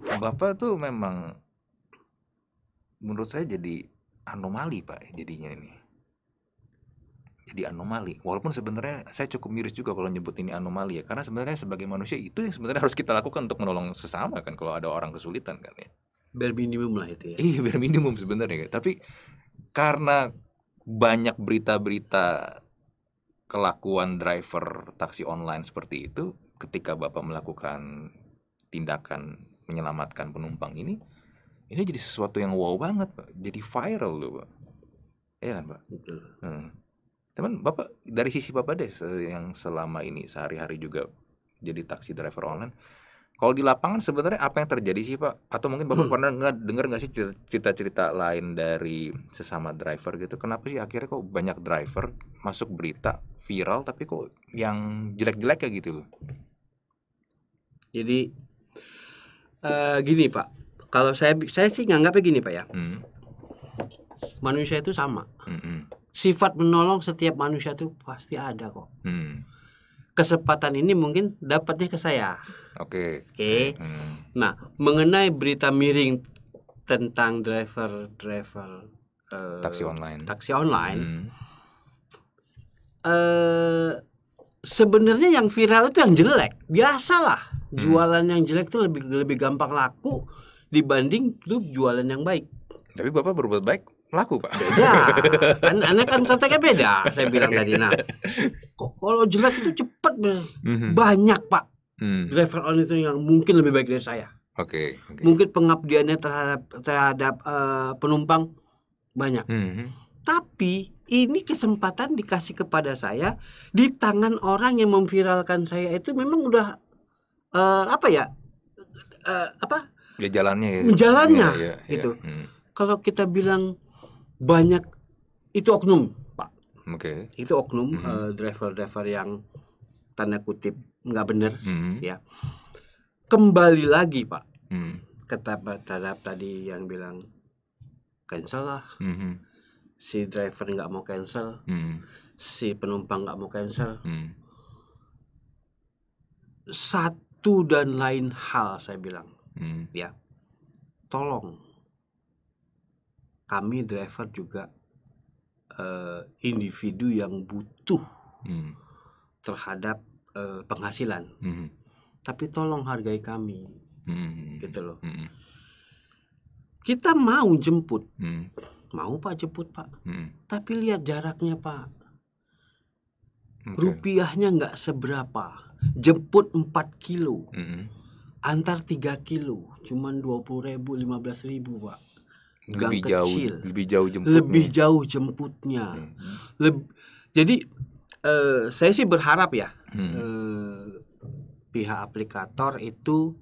bapak tuh memang menurut saya jadi anomali pak jadinya ini jadi anomali walaupun sebenarnya saya cukup miris juga kalau nyebut ini anomali ya karena sebenarnya sebagai manusia itu yang sebenarnya harus kita lakukan untuk menolong sesama kan kalau ada orang kesulitan kan ya bare minimum lah itu ya iya bare minimum sebenarnya tapi karena banyak berita-berita kelakuan driver taksi online seperti itu ketika bapak melakukan tindakan menyelamatkan penumpang ini ini jadi sesuatu yang wow banget pak jadi viral loh pak Iya kan pak betul hmm. teman bapak dari sisi bapak deh yang selama ini sehari-hari juga jadi taksi driver online kalau di lapangan sebenarnya apa yang terjadi sih Pak? Atau mungkin Bapak hmm. pernah nggak dengar nggak sih cerita-cerita lain dari sesama driver gitu? Kenapa sih akhirnya kok banyak driver masuk berita viral tapi kok yang jelek-jelek kayak gitu Jadi uh, gini Pak, kalau saya saya sih nganggapnya gini Pak ya. Hmm. Manusia itu sama. -hmm. hmm. Sifat menolong setiap manusia itu pasti ada kok. Hmm kesempatan ini mungkin dapatnya ke saya. Oke. Okay. Oke. Okay. Hmm. Nah, mengenai berita miring tentang driver driver uh, taksi online. Taksi online. Hmm. Uh, sebenarnya yang viral itu yang jelek. Biasalah. Hmm. Jualan hmm. yang jelek itu lebih lebih gampang laku dibanding lu jualan yang baik. Tapi Bapak berbuat baik laku pak beda An anak kan konteksnya beda saya bilang tadi nah kok kalau jelek itu cepet mm-hmm. banyak pak mm. driver on itu yang mungkin lebih baik dari saya oke okay, okay. mungkin pengabdiannya terhadap terhadap uh, penumpang banyak mm-hmm. tapi ini kesempatan dikasih kepada saya di tangan orang yang memviralkan saya itu memang udah uh, apa ya uh, apa ya jalannya ya jalannya ya, ya, ya. gitu ya, kalau kita bilang banyak itu oknum pak okay. itu oknum mm -hmm. uh, eh, driver driver yang tanda kutip nggak benar mm -hmm. ya kembali lagi pak mm Ketapa, terhadap tadi yang bilang cancel lah mm -hmm. si driver nggak mau cancel mm -hmm. si penumpang nggak mau cancel mm satu dan lain hal saya bilang mm -hmm. ya tolong kami driver juga uh, individu yang butuh hmm. terhadap uh, penghasilan. Hmm. Tapi tolong hargai kami, hmm. gitu loh. Hmm. Kita mau jemput, hmm. mau pak jemput pak, hmm. tapi lihat jaraknya pak. Okay. Rupiahnya nggak seberapa, jemput 4 kilo. Hmm. Antar 3 kilo, cuman dua puluh ribu, lima belas ribu pak gang lebih jauh, kecil lebih jauh jemputnya lebih jauh jemputnya hmm. Leb jadi uh, saya sih berharap ya hmm. uh, pihak aplikator itu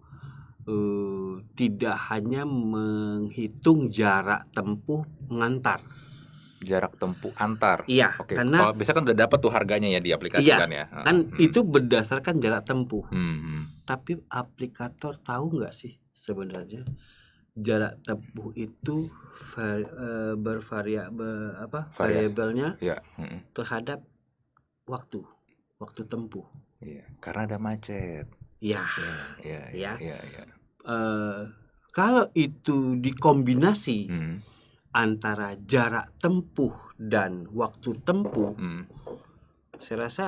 uh, tidak hanya menghitung jarak tempuh mengantar jarak tempuh antar. Iya. Oke. Karena kalau biasa kan udah dapat tuh harganya ya di aplikasi iya, kan ya. Kan hmm. itu berdasarkan jarak tempuh. Hmm, hmm. Tapi aplikator tahu nggak sih sebenarnya jarak tempuh itu var, uh, bervaria apa variabelnya ya. hmm. terhadap waktu waktu tempuh ya. karena ada macet ya ya ya, ya. ya, ya. Uh, kalau itu dikombinasi hmm. antara jarak tempuh dan waktu tempuh hmm. saya rasa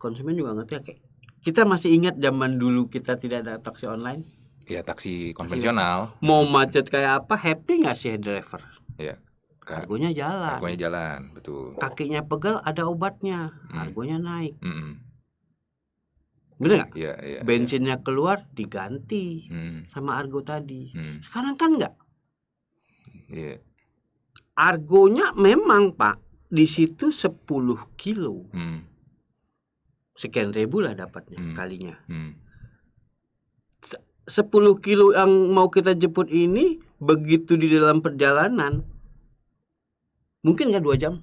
konsumen juga ngerti ya, kayak kita masih ingat zaman dulu kita tidak ada taksi online ya taksi konvensional taksi mau macet kayak apa happy nggak sih driver ya kargonya jalan kargonya jalan betul kakinya pegal ada obatnya hmm. naik hmm. bener gak? ya, ya, iya. bensinnya ya. keluar diganti hmm. sama argo tadi hmm. sekarang kan nggak ya. argonya memang pak di situ 10 kilo hmm. sekian ribu lah dapatnya hmm. kalinya hmm 10 kilo yang mau kita jemput ini begitu di dalam perjalanan mungkin nggak dua jam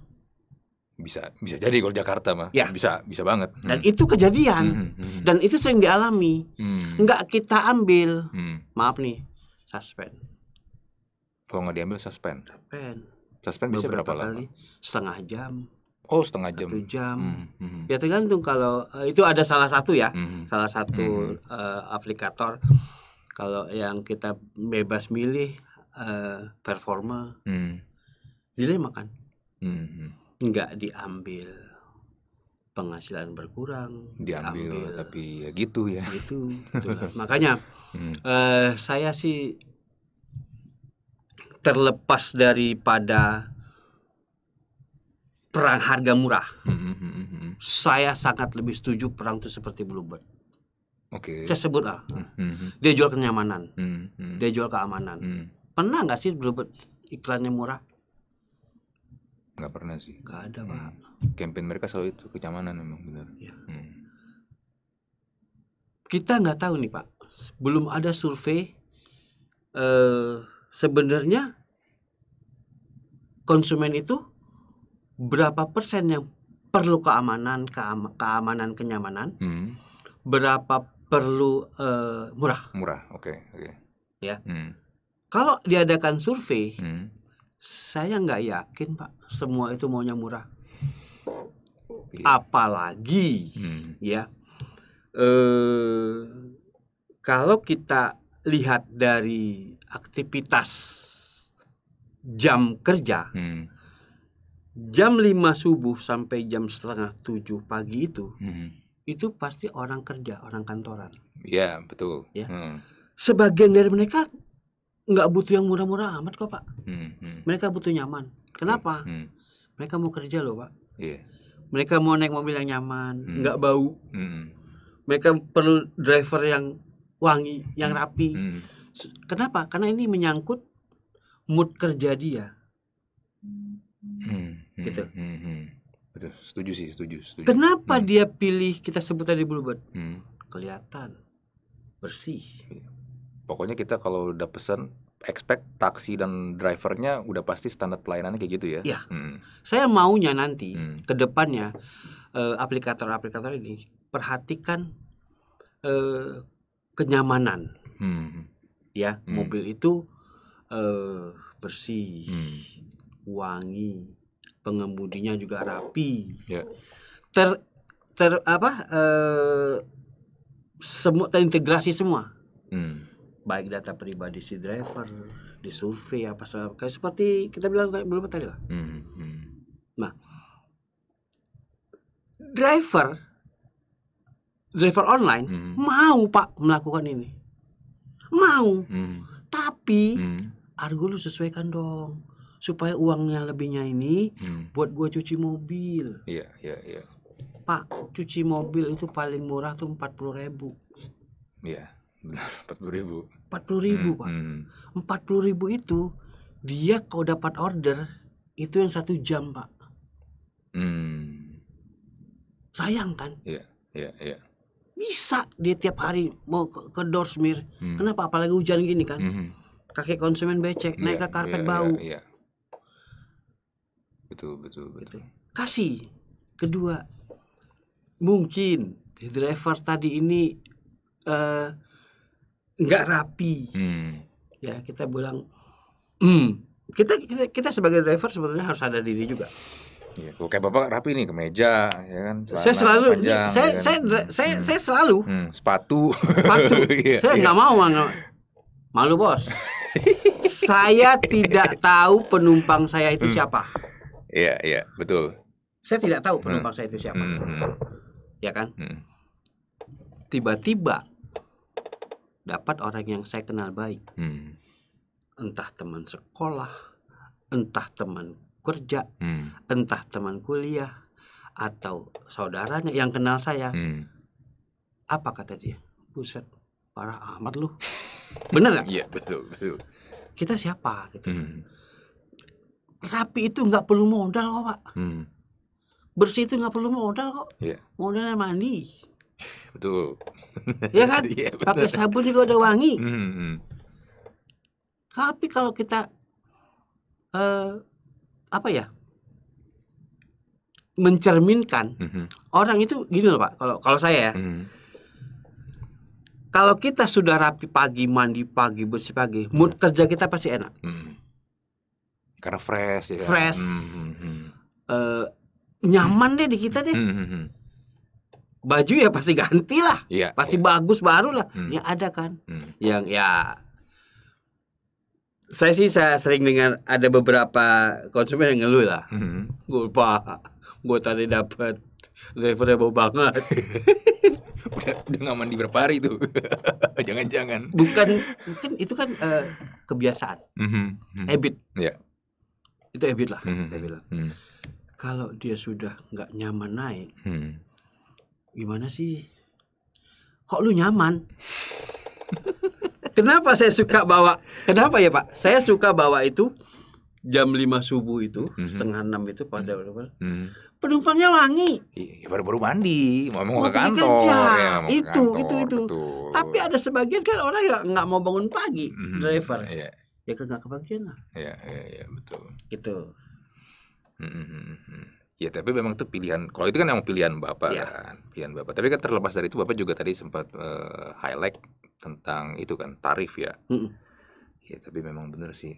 bisa bisa jadi kalau Jakarta mah ya. bisa bisa banget dan hmm. itu kejadian hmm, hmm, hmm, dan itu sering dialami hmm. nggak kita ambil hmm. maaf nih suspend kalau nggak diambil suspend suspend suspend bisa berapa lama setengah jam Oh setengah jam. Satu jam. Mm hmm. Ya tergantung kalau eh, itu ada salah satu ya, hmm. hmm. salah satu hmm. uh, aplikator. Kalau yang kita bebas milih uh, performa, hmm. delay makan, hmm, hmm. nggak diambil penghasilan berkurang. Diambil, diambil. tapi ya gitu ya. Gitu, gitu Makanya hmm. uh, saya sih terlepas daripada perang harga murah. Mm hmm, Saya sangat lebih setuju perang itu seperti Bluebird. Oke. Okay. Saya sebut Mm Hmm, Dia jual kenyamanan. Mm hmm. Dia jual keamanan. Hmm. Pernah nggak sih Bluebird iklannya murah? Nggak pernah sih. Gak ada hmm. pak. Campaign mereka selalu itu kenyamanan memang benar. Ya. Hmm. Kita nggak tahu nih pak. Belum ada survei. Eh, sebenarnya konsumen itu berapa persen yang perlu keamanan keama, keamanan kenyamanan hmm. berapa perlu uh, murah murah oke okay, oke okay. ya hmm. kalau diadakan survei hmm. saya nggak yakin pak semua itu maunya murah yeah. apalagi hmm. ya uh, kalau kita lihat dari aktivitas jam kerja hmm jam 5 subuh sampai jam setengah 7 pagi itu hmm. itu pasti orang kerja orang kantoran ya betul ya mm. sebagian dari mereka nggak butuh yang murah-murah amat kok pak mm Hmm. mereka butuh nyaman kenapa hmm. mereka mau kerja loh pak yeah. mereka mau naik mobil yang nyaman hmm. nggak bau hmm. mereka perlu driver yang wangi yang hmm. rapi hmm. kenapa karena ini menyangkut mood kerja dia Hmm, hmm, gitu hmm, hmm. betul setuju sih setuju, setuju. kenapa hmm. dia pilih kita sebut tadi bluebird hmm. kelihatan bersih pokoknya kita kalau udah pesan expect taksi dan drivernya udah pasti standar pelayanannya kayak gitu ya. Iya. Hmm. Saya maunya nanti hmm. ke depannya eh, aplikator-aplikator ini perhatikan uh, kenyamanan. Hmm. Ya, hmm. mobil itu uh, bersih. Hmm wangi, pengemudinya juga oh. rapi. Yeah. Ter ter apa uh, eh, semua terintegrasi semua. Hmm. Baik data pribadi si driver, di survei apa kayak seperti kita bilang kayak belum tadi lah. Hmm. Hmm. Nah, driver driver online hmm. mau Pak melakukan ini. Mau. Hmm. Tapi hmm. argo lu sesuaikan dong supaya uangnya lebihnya ini hmm. buat gue cuci mobil. Iya, yeah, iya, yeah, iya. Yeah. Pak, cuci mobil itu paling murah tuh empat puluh ribu. Iya, benar empat puluh ribu. Empat puluh ribu hmm, pak. Hmm. Empat puluh ribu itu dia kalau dapat order itu yang satu jam pak. Hmm. Sayang kan? Iya, iya, iya bisa dia tiap hari mau ke, ke Dorsmir. Hmm. Kenapa? Apalagi hujan gini kan. Hmm. Kakek konsumen becek, yeah, naik ke karpet yeah, bau. Yeah, yeah betul betul betul kasih kedua mungkin driver tadi ini eh, nggak uh, rapi hmm. ya kita bilang mm. kita, kita kita sebagai driver sebetulnya harus ada diri juga Ya, kayak bapak rapi nih kemeja, ya kan. Saya selalu, panjang, saya, ya kan? saya, saya, hmm. saya selalu. Hmm, sepatu. Sepatu. yeah, saya iya. nggak yeah. mau malu, malu bos. saya tidak tahu penumpang saya itu hmm. siapa. Iya, iya, betul. Saya tidak tahu hmm. penumpang hmm. saya itu siapa. Hmm. hmm. Ya kan? tiba hmm. Tiba-tiba dapat orang yang saya kenal baik. Hmm. Entah teman sekolah, entah teman kerja, hmm. entah teman kuliah atau saudaranya yang kenal saya. Hmm. Apa kata dia? Buset, parah amat lu. Bener gak? Iya, betul, betul. Kita siapa gitu. Hmm rapi itu nggak perlu modal kok pak hmm. bersih itu nggak perlu modal kok yeah. modalnya mandi betul ya kan yeah, iya, pakai sabun juga udah wangi hmm. hmm, hmm. tapi kalau kita uh, apa ya mencerminkan mm -hmm. orang itu gini loh pak kalau kalau saya ya mm kalau kita sudah rapi pagi mandi pagi bersih pagi mood kerja kita pasti enak karena fresh ya kan? fresh mm hmm. Uh, nyaman deh di kita deh mm hmm, baju ya pasti ganti lah yeah, pasti yeah. bagus baru lah hmm. yang ada kan hmm. yang ya saya sih saya sering dengar ada beberapa konsumen yang ngeluh lah hmm. gue lupa gue tadi dapat drivernya bau banget udah udah nggak mandi berapa hari tuh jangan-jangan bukan mungkin itu kan uh, kebiasaan mm -hmm. habit yeah itu EBIT lah, hmm. EBIT hmm, lah. Hmm, hmm. Kalau dia sudah nggak nyaman naik, hmm. gimana sih? Kok lu nyaman? kenapa saya suka bawa? Kenapa ya Pak? Saya suka bawa itu jam 5 subuh itu hmm, -hmm. setengah enam itu pada mm -hmm. penumpangnya wangi ya, baru-baru mandi mau mau ke kantor Ya, itu, kantor, itu itu itu tapi ada sebagian kan orang nggak mau bangun pagi mm -hmm. driver yeah ya kagak kebagian lah Iya, iya, iya, betul gitu hmm, hmm, hmm. hmm. ya tapi memang itu pilihan kalau itu kan yang pilihan bapak ya. kan pilihan bapak tapi kan terlepas dari itu bapak juga tadi sempat uh, highlight tentang itu kan tarif ya hmm. ya tapi memang benar sih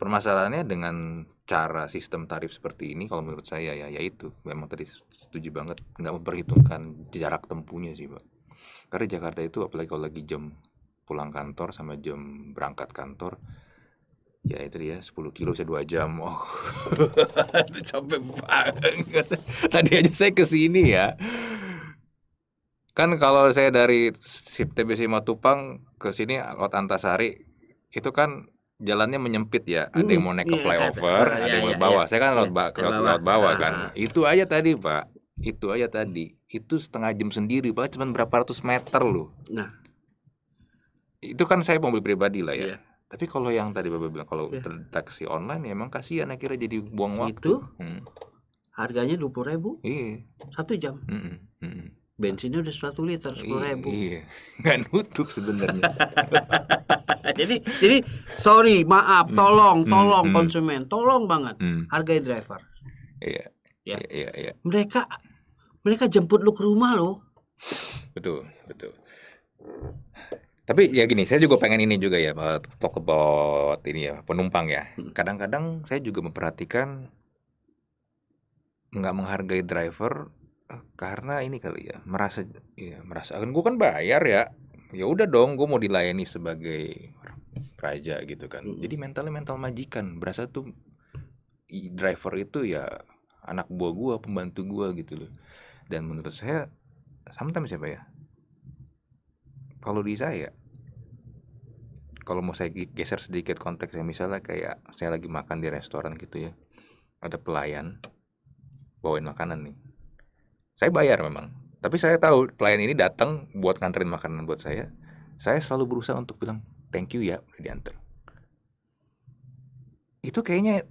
permasalahannya dengan cara sistem tarif seperti ini kalau menurut saya ya yaitu memang tadi setuju banget nggak memperhitungkan jarak tempuhnya sih pak karena Jakarta itu apalagi kalau lagi jam pulang kantor sama jam berangkat kantor ya itu dia 10 kilo bisa dua jam oh itu capek banget tadi aja saya ke sini ya kan kalau saya dari Sip TBC Matupang ke sini Laut Antasari itu kan jalannya menyempit ya hmm, ada yang hmm, mau naik ke iya, flyover iya, ada yang mau iya, bawah iya. saya kan lewat, ba lewat, lewat bawah kan ah. itu aja tadi pak itu aja tadi itu setengah jam sendiri pak cuma berapa ratus meter loh nah itu kan saya mobil pribadi lah ya. Yeah. Tapi kalau yang tadi Bapak bilang kalau yeah. taksi online ya emang kasihan akhirnya jadi buang Situ, waktu. Hmm. Harganya dua puluh ribu. Iya. Satu jam. Mm -mm. Bensinnya udah satu liter sepuluh ribu. Iya. Nggak nutup sebenarnya. jadi jadi sorry maaf hmm. tolong hmm, tolong mm konsumen tolong banget mm. hargai driver. Iya. Ya. Iya, iya, iya. Mereka mereka jemput lu ke rumah lo. Betul betul. Tapi ya gini, saya juga pengen ini juga ya, eh, talk about ini ya, penumpang ya. Hmm. Kadang-kadang saya juga memperhatikan nggak menghargai driver eh, karena ini kali ya, merasa ya, merasa kan gue kan bayar ya. Ya udah dong, gue mau dilayani sebagai raja gitu kan. -hmm. Jadi mentalnya mental majikan, berasa tuh driver itu ya anak buah gue pembantu gue gitu loh. Dan menurut saya sometimes siapa ya? ya kalau di saya ya, kalau mau saya geser sedikit konteksnya misalnya kayak saya lagi makan di restoran gitu ya ada pelayan bawain makanan nih saya bayar memang tapi saya tahu pelayan ini datang buat nganterin makanan buat saya saya selalu berusaha untuk bilang thank you ya udah diantar itu kayaknya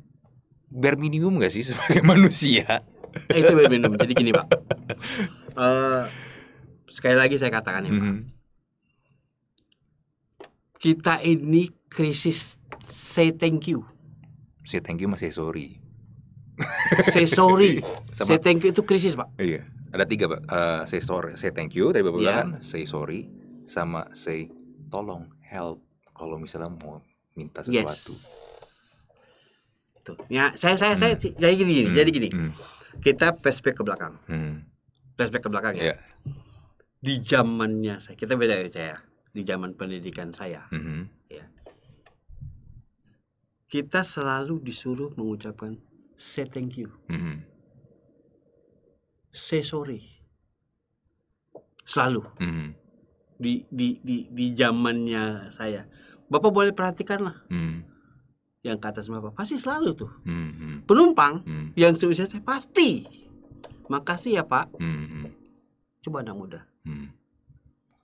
bare minimum gak sih sebagai manusia itu bare minimum jadi gini pak uh, sekali lagi saya katakan ya mm -hmm. pak mhm kita ini krisis say thank you. Say thank you masih sorry. say sorry. Sama, say thank you itu krisis pak. Iya. Ada tiga pak. Uh, say sorry, say thank you. Tadi bapak yeah. kan, say sorry sama say tolong help kalau misalnya mau minta sesuatu. Yes. Tuh. Ya, saya saya hmm. saya jadi gini, hmm. jadi gini. Hmm. Kita flashback ke belakang. Hmm. Flashback ke belakang ya. Yeah. Di zamannya saya, kita beda ya saya di zaman pendidikan saya. Mm -hmm. ya. Kita selalu disuruh mengucapkan say thank you, mm -hmm. say sorry, selalu mm -hmm. di di di di zamannya saya. Bapak boleh perhatikan lah. Mm -hmm. Yang ke atas bapak pasti selalu tuh mm -hmm. penumpang mm -hmm. yang seusia saya pasti makasih ya pak. Mm -hmm. Coba anak muda. Mm -hmm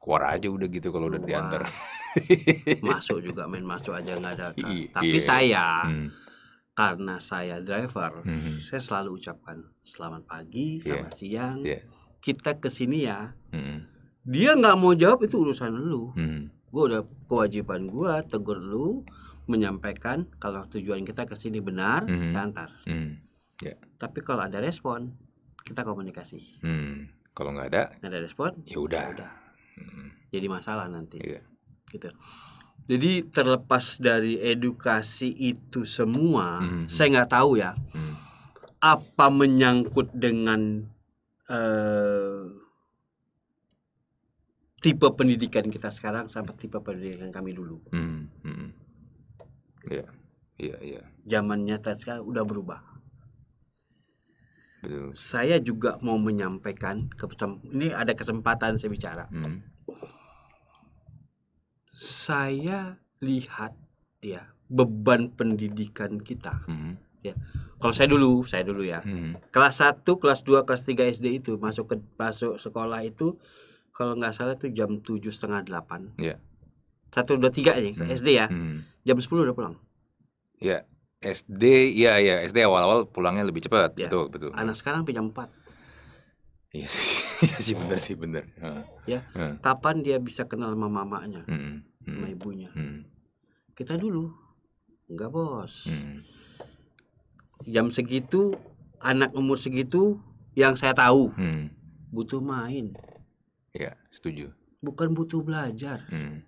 keluar aja udah gitu kalau udah diantar. masuk juga main masuk aja nggak ada. Iya. Tapi yeah. saya hmm. karena saya driver, hmm. saya selalu ucapkan selamat pagi, iya. selamat yeah. siang. Yeah. Kita kesini ya. Hmm. Dia nggak mau jawab itu urusan lu. Hmm. Gue udah kewajiban gue tegur lu menyampaikan kalau tujuan kita kesini benar mm -hmm. diantar hmm. Yeah. Tapi kalau ada respon, kita komunikasi. Mm. Kalau nggak ada, nggak ada respon, ya udah. Ya hmm. jadi masalah nanti yeah. gitu jadi terlepas dari edukasi itu semua hmm. saya nggak tahu ya hmm. apa menyangkut dengan uh, tipe pendidikan kita sekarang sama tipe pendidikan kami dulu hmm. Hmm. yeah. iya, yeah, iya. Zamannya udah berubah. Gitu. Saya juga mau menyampaikan ke ini ada kesempatan saya bicara. Hmm. Saya lihat ya beban pendidikan kita. Hmm. Ya. Kalau saya dulu, saya dulu ya. Hmm. Kelas 1, kelas 2, kelas 3 SD itu masuk ke masuk sekolah itu kalau nggak salah itu jam tujuh setengah delapan. Ya. Satu dua tiga aja hmm. SD ya. Hmm. Jam sepuluh udah pulang. ya SD ya ya SD awal-awal pulangnya lebih cepat ya. betul betul anak sekarang pinjam empat iya sih iya sih benar sih benar ya hmm. kapan dia bisa kenal sama mamanya hmm. Hmm. sama ibunya hmm. kita dulu enggak bos hmm. jam segitu anak umur segitu yang saya tahu hmm. butuh main ya setuju bukan butuh belajar hmm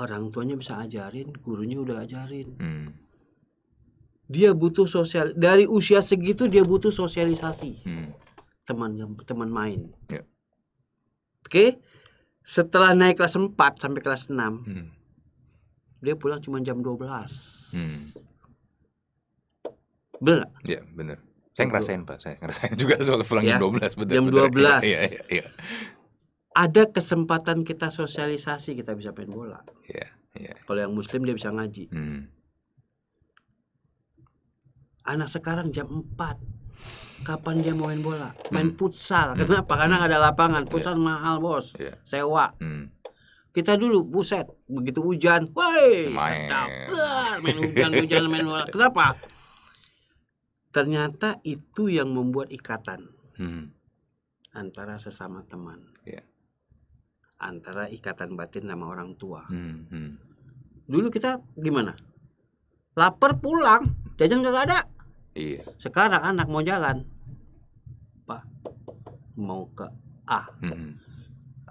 orang tuanya bisa ajarin gurunya udah ajarin hmm. dia butuh sosial dari usia segitu dia butuh sosialisasi hmm. teman teman main yeah. oke okay? setelah naik kelas 4 sampai kelas 6 hmm. dia pulang cuma jam 12 hmm. bener Iya yeah, bener saya ngerasain Pak, saya ngerasain juga soal pulang ya, jam 12 betul, Jam dua belas. iya, iya. iya ada kesempatan kita sosialisasi kita bisa main bola. Yeah, yeah. Kalau yang muslim dia bisa ngaji. Hmm. Anak sekarang jam 4 kapan dia mau main bola? Main hmm. futsal. Hmm. Kenapa? Karena ada lapangan. Futsal yeah. mahal, Bos. Yeah. Sewa. Hmm. Kita dulu buset, begitu hujan, woi, sedap. Main hujan-hujan main bola. Kenapa? Ternyata itu yang membuat ikatan. Hmm. Antara sesama teman. Yeah antara ikatan batin sama orang tua. Hmm, hmm. Dulu kita gimana? Lapar pulang, jajan gak ada. Iya. Sekarang anak mau jalan, pak mau ke A, hmm, hmm.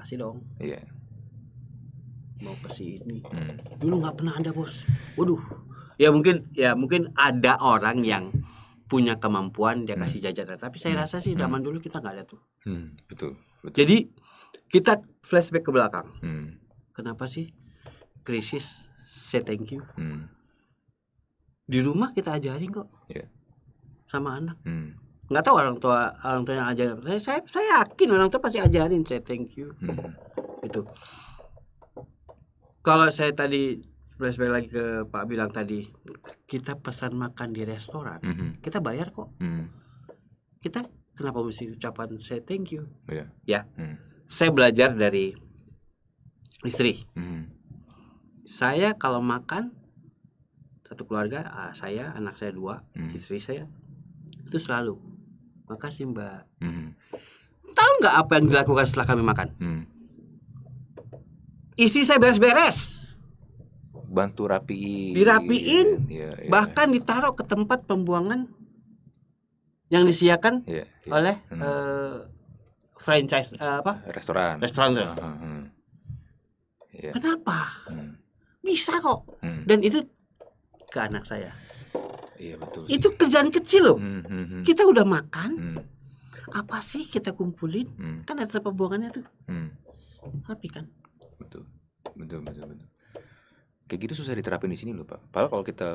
kasih dong. Iya. Mau ke sini. Hmm. Dulu nggak pernah ada bos. Waduh. Ya mungkin ya mungkin ada orang yang punya kemampuan dia hmm. kasih jajan, tapi saya rasa sih hmm. zaman dulu kita nggak ada tuh. Hmm, betul, betul. Jadi kita flashback ke belakang. Hmm. Kenapa sih krisis? Say thank you. Hmm. Di rumah kita ajarin kok. Yeah. Sama anak. Hmm. Nggak tahu orang tua orang tua yang ajarin. Saya, saya, saya yakin orang tua pasti ajarin say thank you. Hmm. Itu. Kalau saya tadi flashback lagi ke Pak bilang tadi, kita pesan makan di restoran, mm -hmm. kita bayar kok. Mm. Kita kenapa mesti ucapan say thank you? Yeah. Ya. Mm saya belajar dari istri. Hmm. Saya kalau makan satu keluarga, ah, saya, anak saya dua, hmm. istri saya itu selalu makasih mbak. Hmm. Tahu nggak apa yang dilakukan setelah kami makan? Hmm. Istri saya beres-beres bantu rapiin dirapiin ya, ya, bahkan ditaruh ke tempat pembuangan yang disiakan ya, ya. oleh hmm. Eh, franchise uh, apa? Restoran. Restoran. Uh -huh. yeah. Kenapa? Hmm. Bisa kok. Hmm. Dan itu ke anak saya. Iya betul. Itu kerjaan kecil loh. Hmm, hmm, hmm, Kita udah makan. Hmm. Apa sih kita kumpulin? Hmm. Kan ada pembuangannya tuh. Hmm. Tapi kan. Betul. Betul betul betul. Kayak gitu susah diterapin di sini loh Pak. Padahal kalau kita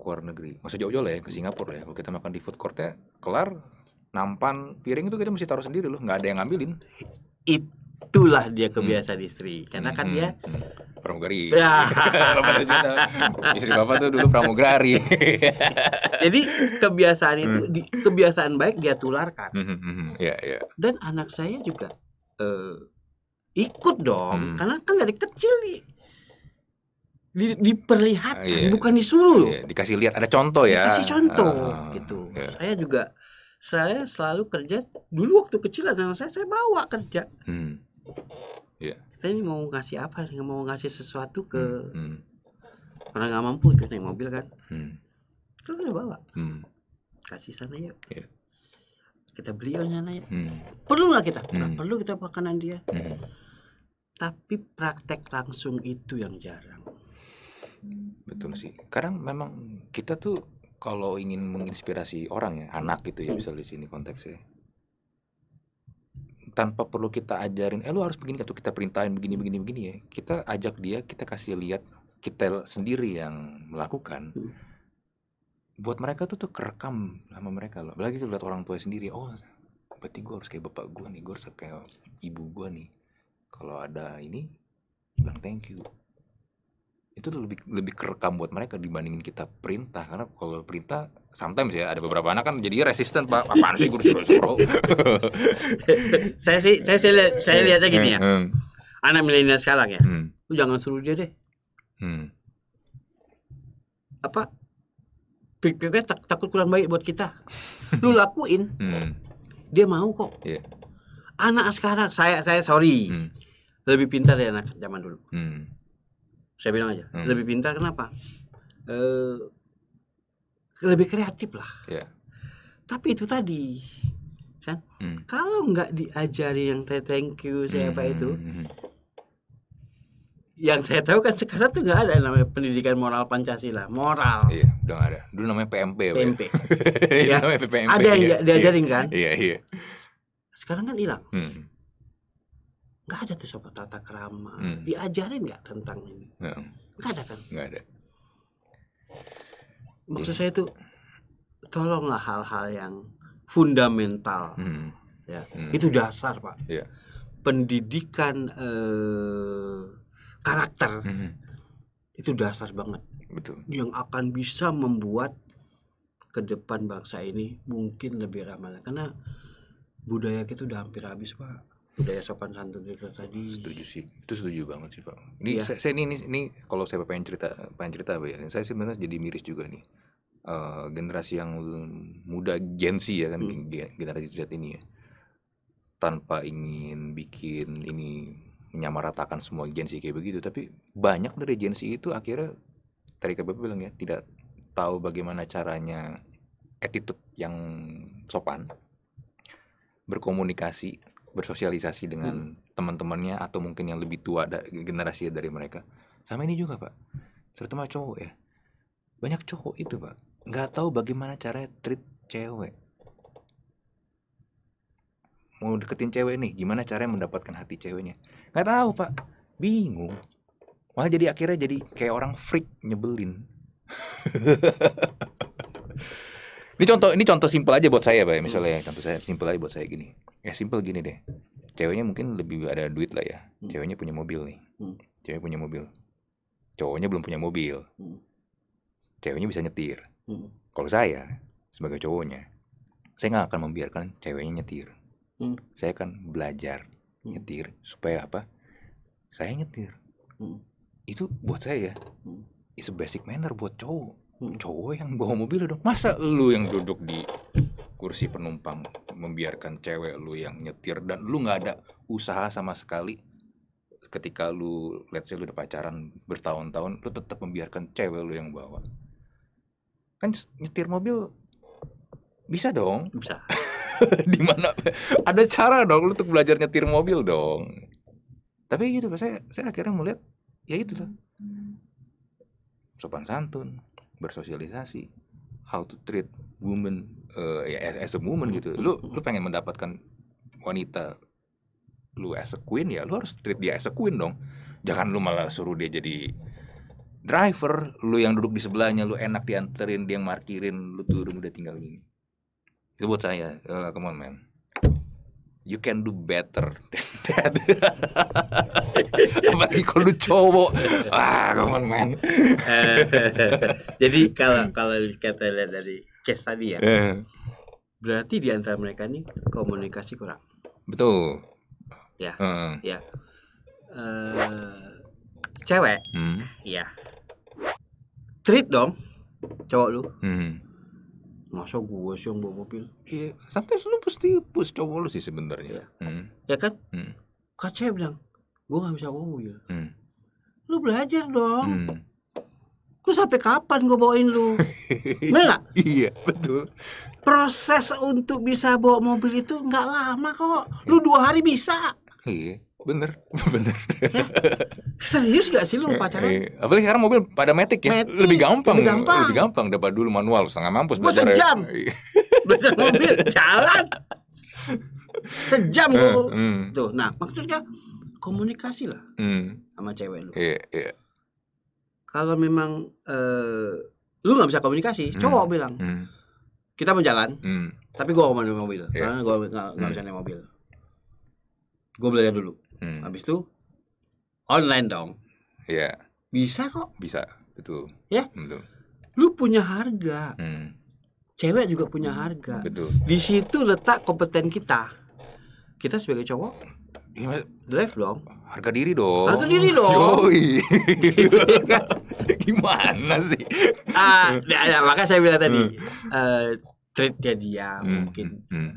keluar negeri, masa jauh-jauh lah ya ke Singapura ya. Kalau kita makan di food courtnya kelar nampan piring itu kita mesti taruh sendiri loh nggak ada yang ngambilin itulah dia kebiasaan hmm. istri karena kan hmm. dia hmm, hmm. pramugari ya. istri bapak tuh dulu pramugari jadi kebiasaan itu hmm. di, kebiasaan baik dia tularkan hmm, hmm, yeah, yeah. Ya. dan anak saya juga uh, ikut dong hmm. karena kan dari kecil nih di, diperlihatkan yeah. Iya. bukan disuruh Yeah, iya, dikasih lihat ada contoh ya dikasih contoh uh, gitu yeah. saya juga saya selalu kerja dulu waktu kecil anak saya saya bawa kerja hmm. yeah. kita ini mau ngasih apa sih mau ngasih sesuatu ke hmm. hmm. orang nggak mampu itu naik mobil kan hmm. kita saya bawa hmm. kasih sana yuk yeah. kita beli sana ya hmm. perlu nggak kita hmm. perlu kita makanan dia hmm. tapi praktek langsung itu yang jarang betul sih kadang memang kita tuh kalau ingin menginspirasi orang ya anak gitu ya bisa hmm. di sini konteksnya tanpa perlu kita ajarin eh lu harus begini atau kita perintahin begini begini begini ya kita ajak dia kita kasih lihat kita sendiri yang melakukan hmm. buat mereka tuh tuh kerekam sama mereka loh lagi lihat orang tua sendiri oh berarti gue harus kayak bapak gue nih gue harus kayak ibu gue nih kalau ada ini bilang thank you itu lebih lebih kerekam buat mereka dibandingin kita perintah karena kalau perintah sometimes ya ada beberapa anak kan jadi resisten pak apa sih guru suruh suruh saya sih saya saya lihat saya hmm, lihatnya gini ya hmm, hmm. anak milenial sekarang ya hmm. lu jangan suruh dia deh hmm. apa pikirnya tak, takut kurang baik buat kita lu lakuin hmm. dia mau kok yeah. anak sekarang saya saya sorry hmm. lebih pintar dari anak zaman dulu hmm saya bilang aja hmm. lebih pintar kenapa e, lebih kreatif lah yeah. tapi itu tadi kan hmm. kalau nggak diajari yang thank you saya apa hmm, itu hmm, hmm. yang saya tahu kan sekarang tuh nggak ada yang namanya pendidikan moral pancasila moral iya udah nggak ada dulu namanya PMP PMP ya. Iya. ada yang iya. diajarin iya. kan iya iya sekarang kan hilang hmm nggak ada tuh sobat tata kerama hmm. diajarin nggak tentang ini nggak ada kan nggak ada maksud yeah. saya tuh tolonglah hal-hal yang fundamental hmm. ya hmm. itu dasar pak yeah. pendidikan eh, karakter hmm. itu dasar banget betul yang akan bisa membuat ke depan bangsa ini mungkin lebih ramah karena budaya kita udah hampir habis pak budaya sopan santun itu tadi setuju sih itu setuju banget sih pak ini ya. saya, ini ini, ini kalau saya pengen cerita pengen cerita apa ya saya sebenarnya jadi miris juga nih uh, generasi yang muda Gen Z ya kan hmm. generasi Z ini ya tanpa ingin bikin ini menyamaratakan semua Gen Z kayak begitu tapi banyak dari Gen Z itu akhirnya tadi KBP bilang ya tidak tahu bagaimana caranya attitude yang sopan berkomunikasi bersosialisasi dengan hmm. teman-temannya atau mungkin yang lebih tua da generasi dari mereka sama ini juga pak terutama cowok ya banyak cowok itu pak nggak tahu bagaimana caranya treat cewek mau deketin cewek nih gimana caranya mendapatkan hati ceweknya nggak tahu pak bingung malah jadi akhirnya jadi kayak orang freak nyebelin Ini contoh ini contoh simpel aja buat saya, Pak. Ya. Hmm. Misalnya hmm. contoh saya simpel aja buat saya gini. Ya simpel gini deh. Ceweknya mungkin lebih ada duit lah ya. Hmm. Ceweknya punya mobil nih. Hmm. Cewek punya mobil. Cowoknya belum punya mobil. Hmm. Ceweknya bisa nyetir. Hmm. Kalau saya sebagai cowoknya, saya nggak akan membiarkan ceweknya nyetir. Hmm. Saya akan belajar hmm. nyetir supaya apa? Saya nyetir. Hmm. Itu buat saya. Hmm. Itu basic manner buat cowok Hmm, cowok yang bawa mobil dong masa lu yang duduk di kursi penumpang membiarkan cewek lu yang nyetir dan lu nggak ada usaha sama sekali ketika lu let's say lu udah pacaran bertahun-tahun lu tetap membiarkan cewek lu yang bawa kan nyetir mobil bisa dong bisa di mana ada cara dong lu untuk belajar nyetir mobil dong tapi gitu saya saya akhirnya melihat ya itu lah sopan santun bersosialisasi how to treat woman uh, eh, ya as, as a woman gitu lu lu pengen mendapatkan wanita lu as a queen ya lu harus treat dia as a queen dong jangan lu malah suruh dia jadi driver lu yang duduk di sebelahnya lu enak dianterin dia yang markirin lu turun udah tinggal gini itu buat saya uh, come on man you can do better than that. Apalagi kalau lu cowok, ah come on man. uh, jadi kalau kalau kita lihat dari case tadi ya, uh. berarti di antara mereka nih komunikasi kurang. Betul. Ya, uh. ya. Uh, cewek, hmm. ya. Treat dong cowok lu. Hmm masa gue sih yang bawa mobil iya sampai lu pasti bus cowok lu sih sebenarnya ya. Hmm. ya kan hmm. kaca bilang gue nggak bisa bawa mobil hmm. lu belajar dong hmm. lu sampai kapan gue bawain lu enggak iya betul proses untuk bisa bawa mobil itu nggak lama kok lu iya. dua hari bisa iya Bener, bener. Ya? Serius gak sih lu iya, pacaran? eh, Apalagi sekarang mobil pada metik ya, matic. lebih gampang, lebih gampang, lebih gampang dapat dulu manual setengah mampus. Gue sejam, ya. belajar mobil jalan, sejam uh, Mm. Tuh, nah maksudnya komunikasi lah mm. sama cewek lu. Iya, yeah, iya. Yeah. Kalau memang uh, lu nggak bisa komunikasi, mm. cowok bilang mm. kita mau jalan, mm. tapi gua mau naik mobil, yeah. Iya. karena gue nggak mm. bisa naik mobil. Gue belajar dulu Hmm. Habis itu online dong. Iya. Yeah. Bisa kok. Bisa, betul. Ya. Betul. Lu punya harga. Hmm. Cewek juga punya harga. Betul. Di situ letak kompeten kita. Kita sebagai cowok ya, drive dong. Harga diri dong. Harga diri dong. Yoi. Gitu, ya kan? Gimana sih? Ah, ya, ya, makanya saya bilang tadi hmm. uh, eh, treat dia dia hmm. mungkin. Hmm, hmm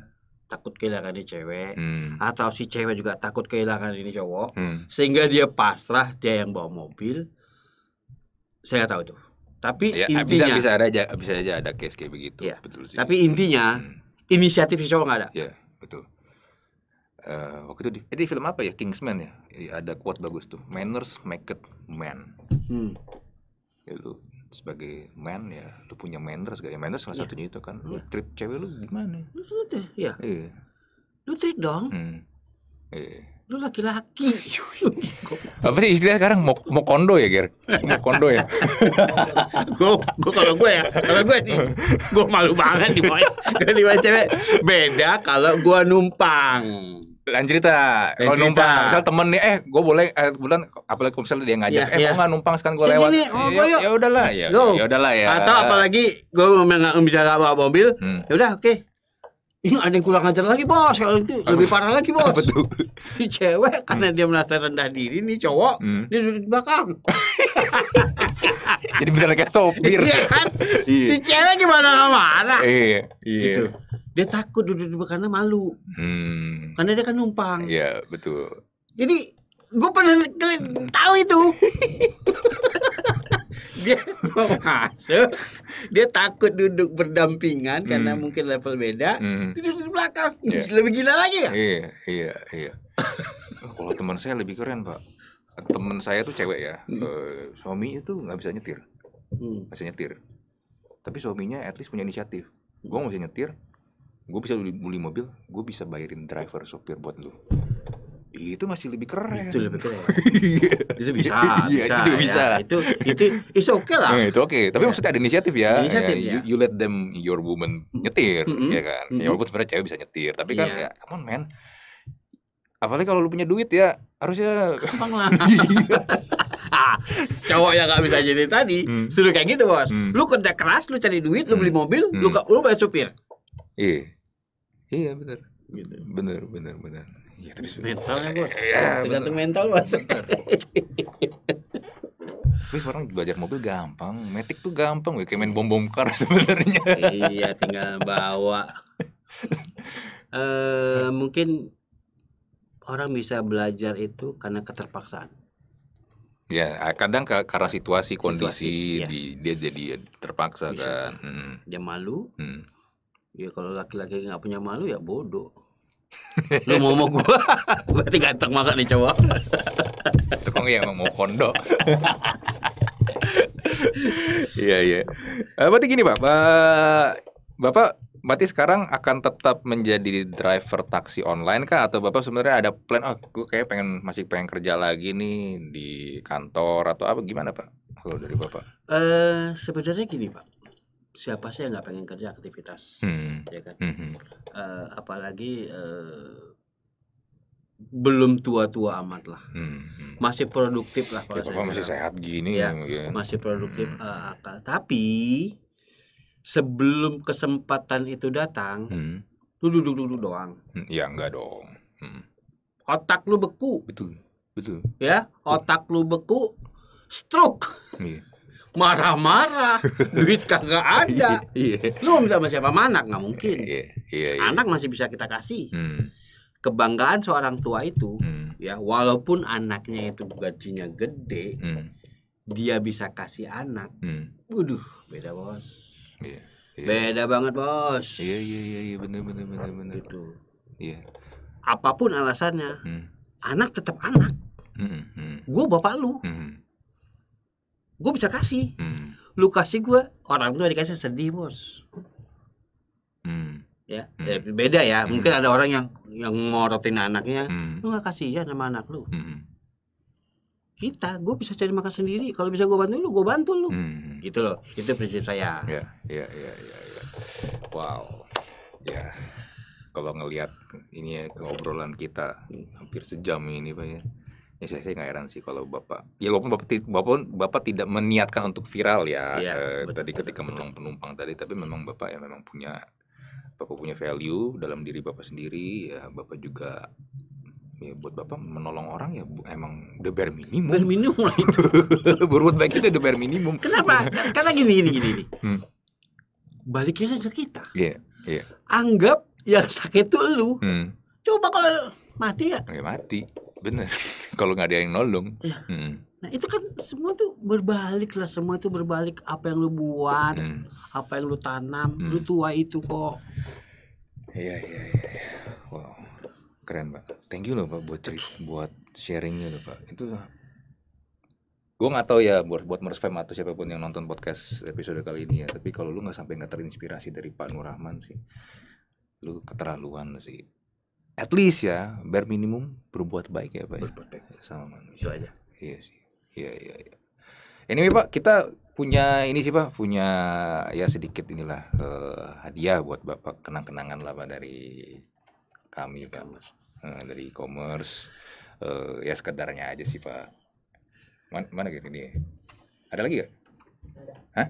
takut kehilangan ini cewek hmm. atau si cewek juga takut kehilangan ini cowok hmm. sehingga dia pasrah dia yang bawa mobil saya tahu itu tapi ya, intinya bisa bisa ada bisa aja ada case kayak begitu ya. betul sih tapi intinya hmm. inisiatif si cowok nggak ada ya betul uh, waktu itu di, eh, di film apa ya Kingsman ya iya, ada quote bagus tuh manners make it man hmm. itu sebagai man ya lu punya manners gak ya manners salah yeah. satunya itu kan lu yeah. treat cewek lu gimana lu treat ya yeah. Iya. lu treat dong hmm. yeah. lu laki-laki iya, iya. apa sih istilah sekarang mau mau kondo ya ger mau kondo ya gue gue kalau gue ya kalau gue nih gue malu banget di bawah cewek beda kalau gue numpang lain cerita kalau numpang misal temen nih eh gue boleh eh, kebetulan apalagi kalau misalnya dia ngajak yeah, eh yeah. mau iya. nggak numpang sekarang gue lewat oh, ya, ya udahlah ya ya udahlah ya atau apalagi gue nggak bicara bawa mobil hmm. ya udah oke okay. ini ada yang kurang ajar lagi bos kalau itu lebih parah lagi bos betul si cewek karena hmm. dia merasa rendah diri nih cowok hmm. dia duduk di belakang Jadi benar kayak sopir. Iya kan? Iya. Si cewek gimana marah? Iya. Iya. Gitu. Dia takut duduk di karena malu. Hmm. Karena dia kan numpang. Iya, betul. Jadi gue pernah tahu itu. dia mau masuk dia takut duduk berdampingan karena hmm. mungkin level beda hmm. duduk di belakang iya. lebih gila lagi ya iya iya iya kalau teman saya lebih keren pak temen saya tuh cewek ya hmm. uh, suami itu nggak bisa nyetir hmm. bisa nyetir tapi suaminya at least punya inisiatif hmm. gue nggak bisa nyetir gue bisa beli mobil gue bisa bayarin driver sopir buat lu itu masih lebih keren itu lebih keren iya. itu bisa iya, ya. bisa, itu bisa ya. itu itu itu oke okay lah nah, itu oke okay. tapi yeah. maksudnya ada inisiatif ya inisiatif ya, ya. You, you let them your woman hmm. nyetir mm -hmm. ya kan mm -hmm. ya walaupun sebenarnya cewek bisa nyetir tapi yeah. kan iya. ya come on man apalagi kalau lu punya duit ya harusnya gampang lah iya. cowok yang gak bisa jadi tadi hmm. suruh kayak gitu bos hmm. lu kerja keras lu cari duit lu beli hmm. mobil hmm. lu lu bayar supir iya iya bener, gitu. bener. benar benar ya tapi mental ya bos ya, tergantung bener. mental bos Tapi orang belajar mobil gampang, metik tuh gampang, kayak main bom bom kar sebenarnya. iya, tinggal bawa. Eh, mungkin orang bisa belajar itu karena keterpaksaan. Ya, eh, kadang karena situasi kondisi situasi, ya. dia jadi terpaksa bisa. kan. Hmm. Dia malu. Hmm. Ya kalau laki-laki nggak punya malu ya bodoh. Lu mau mau gua berarti ganteng banget nih cowok. Tukang yang mau kondo. Iya iya. Eh, berarti gini pak, Bapak berarti sekarang akan tetap menjadi driver taksi online kah atau Bapak sebenarnya ada plan oh gue kayak pengen masih pengen kerja lagi nih di kantor atau apa gimana Pak? Kalau dari Bapak? Eh uh, sebenarnya gini Pak. Siapa sih yang nggak pengen kerja aktivitas? Hmm. Ya kan? Hmm. Uh, apalagi uh, belum tua-tua amat lah, hmm, hmm. masih produktif lah kalau ya, saya masih sehat gini, ya, ya. masih produktif. Hmm. Uh, tapi sebelum kesempatan itu datang, hmm. lu duduk duduk doang. Ya enggak dong. Hmm. Otak lu beku. Betul. Betul. Ya, Betul. otak lu beku, stroke. Yeah. Marah-marah, duit kagak ada. Iya. iya. Lu mau minta sama siapa? nggak mungkin. Iya, iya, iya, Anak masih bisa kita kasih. Hmm. Kebanggaan seorang tua itu, hmm. ya walaupun anaknya itu gajinya gede, hmm. dia bisa kasih anak. Hmm. Waduh, beda bos Iya. iya. Beda banget bos. Iya iya iya iya bener bener bener bener. Itu. Iya. Apapun alasannya, hmm. anak tetap anak. Hmm, hmm. Gue bapak lu. Hmm. hmm. Gue bisa kasih. Hmm. Lu kasih gue orang tua dikasih sedih bos. Hmm. Ya, hmm. ya beda ya. Hmm. Mungkin ada orang yang yang ngorotin anaknya, hmm. lu kasih ya sama anak lu. Hmm kita gue bisa cari makan sendiri kalau bisa gue bantu lu gue bantu lu hmm. gitu loh itu prinsip saya ya ya ya ya, ya. wow ya kalau ngelihat ini ya, keobrolan kita hampir sejam ini pak ya ya saya saya nggak heran sih kalau bapak ya walaupun bapak bapak bapak tidak meniatkan untuk viral ya, ya eh, betul, tadi ketika menolong penumpang tadi tapi memang bapak ya memang punya bapak punya value dalam diri bapak sendiri ya bapak juga ya buat bapak menolong orang ya emang the bare minimum bare minimum lah itu berbuat baik itu the bare minimum kenapa karena gini gini gini, gini. Hmm. baliknya kan ke kita yeah, yeah. anggap yang sakit itu lu hmm. coba kalau mati ya ya mati bener kalau nggak ada yang nolong ya. hmm. nah itu kan semua tuh berbalik lah semua itu berbalik apa yang lu buat hmm. apa yang lu tanam hmm. lu tua itu kok iya iya iya, iya. wow keren pak thank you loh pak buat cerita, buat sharingnya loh pak itu gue nggak tahu ya buat buat merespem atau siapapun yang nonton podcast episode kali ini ya tapi kalau lu nggak sampai nggak terinspirasi dari Pak Nur Rahman sih lu keterlaluan sih at least ya bare minimum berbuat baik ya pak ya. berbuat ya. sama manusia itu iya. aja iya sih iya iya iya anyway pak kita punya ini sih pak punya ya sedikit inilah uh, hadiah buat bapak kenang-kenangan lah pak dari kami e pak uh, dari e-commerce uh, ya sekedarnya aja sih pak Man, mana gitu ini ada lagi gak? Ada. Hah?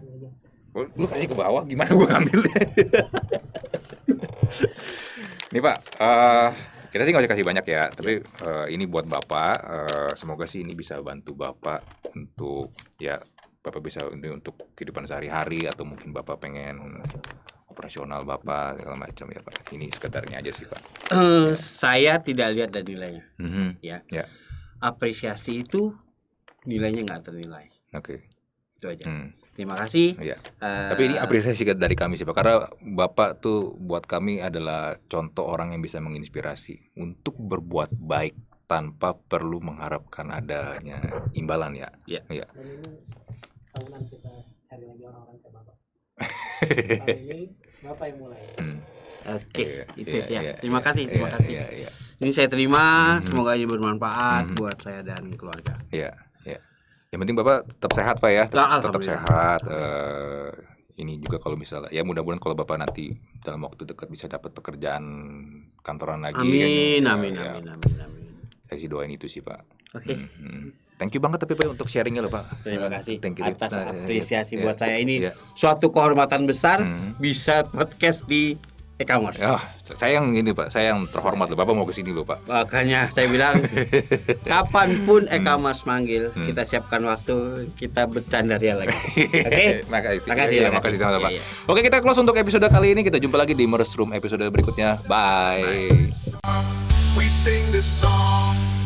Oh, lu kasih ke bawah gimana gue ngambil? Nih Pak, uh, kita sih nggak usah kasih banyak ya, tapi uh, ini buat Bapak, uh, semoga sih ini bisa bantu Bapak untuk ya Bapak bisa untuk kehidupan sehari-hari atau mungkin Bapak pengen operasional bapak segala macam ya pak ini sekedarnya aja sih pak ya. saya tidak lihat dari nilainya mm -hmm. ya. ya apresiasi itu nilainya nggak ternilai oke okay. itu aja hmm. Terima kasih. Ya. Uh, Tapi ini apresiasi dari kami sih Pak, karena Bapak tuh buat kami adalah contoh orang yang bisa menginspirasi untuk berbuat baik tanpa perlu mengharapkan adanya imbalan ya. Iya. Ya. Dan ini tahunan kita cari lagi orang-orang Bapak. Bapak yang mulai. Hmm. Oke, okay. Iya, yeah, itu yeah, ya. Yeah, terima kasih, terima kasih. Iya. Ini saya terima, mm -hmm. semoga ini bermanfaat mm -hmm. buat saya dan keluarga. Ya, iya. Yang penting Bapak tetap sehat, Pak ya. Tetap, nah, tetap sehat. Uh, ini juga kalau misalnya ya mudah-mudahan kalau Bapak nanti dalam waktu dekat bisa dapat pekerjaan kantoran lagi. Kan, amin, ya, amin, ya. amin, amin, amin. Saya sih doain itu sih, Pak. Oke. Okay. Mm -hmm. hmm. Thank you banget tapi Pak untuk sharingnya loh Pak. Terima kasih Thank you. atas nah, iya, apresiasi ya, buat ya, saya ini ya. suatu kehormatan besar hmm. bisa podcast di e-commerce. Oh, saya yang ini Pak, saya yang terhormat loh. Bapak mau ke sini loh Pak. Makanya saya bilang kapanpun hmm. e-commerce manggil, hmm. kita siapkan waktu, kita bercanda bercandaria lagi. Oke? Okay? makasih. Makasih. Ya, makasih sama Pak. Iya, iya. Oke, kita close untuk episode kali ini. Kita jumpa lagi di Merse Room episode berikutnya. Bye. Bye. We sing this song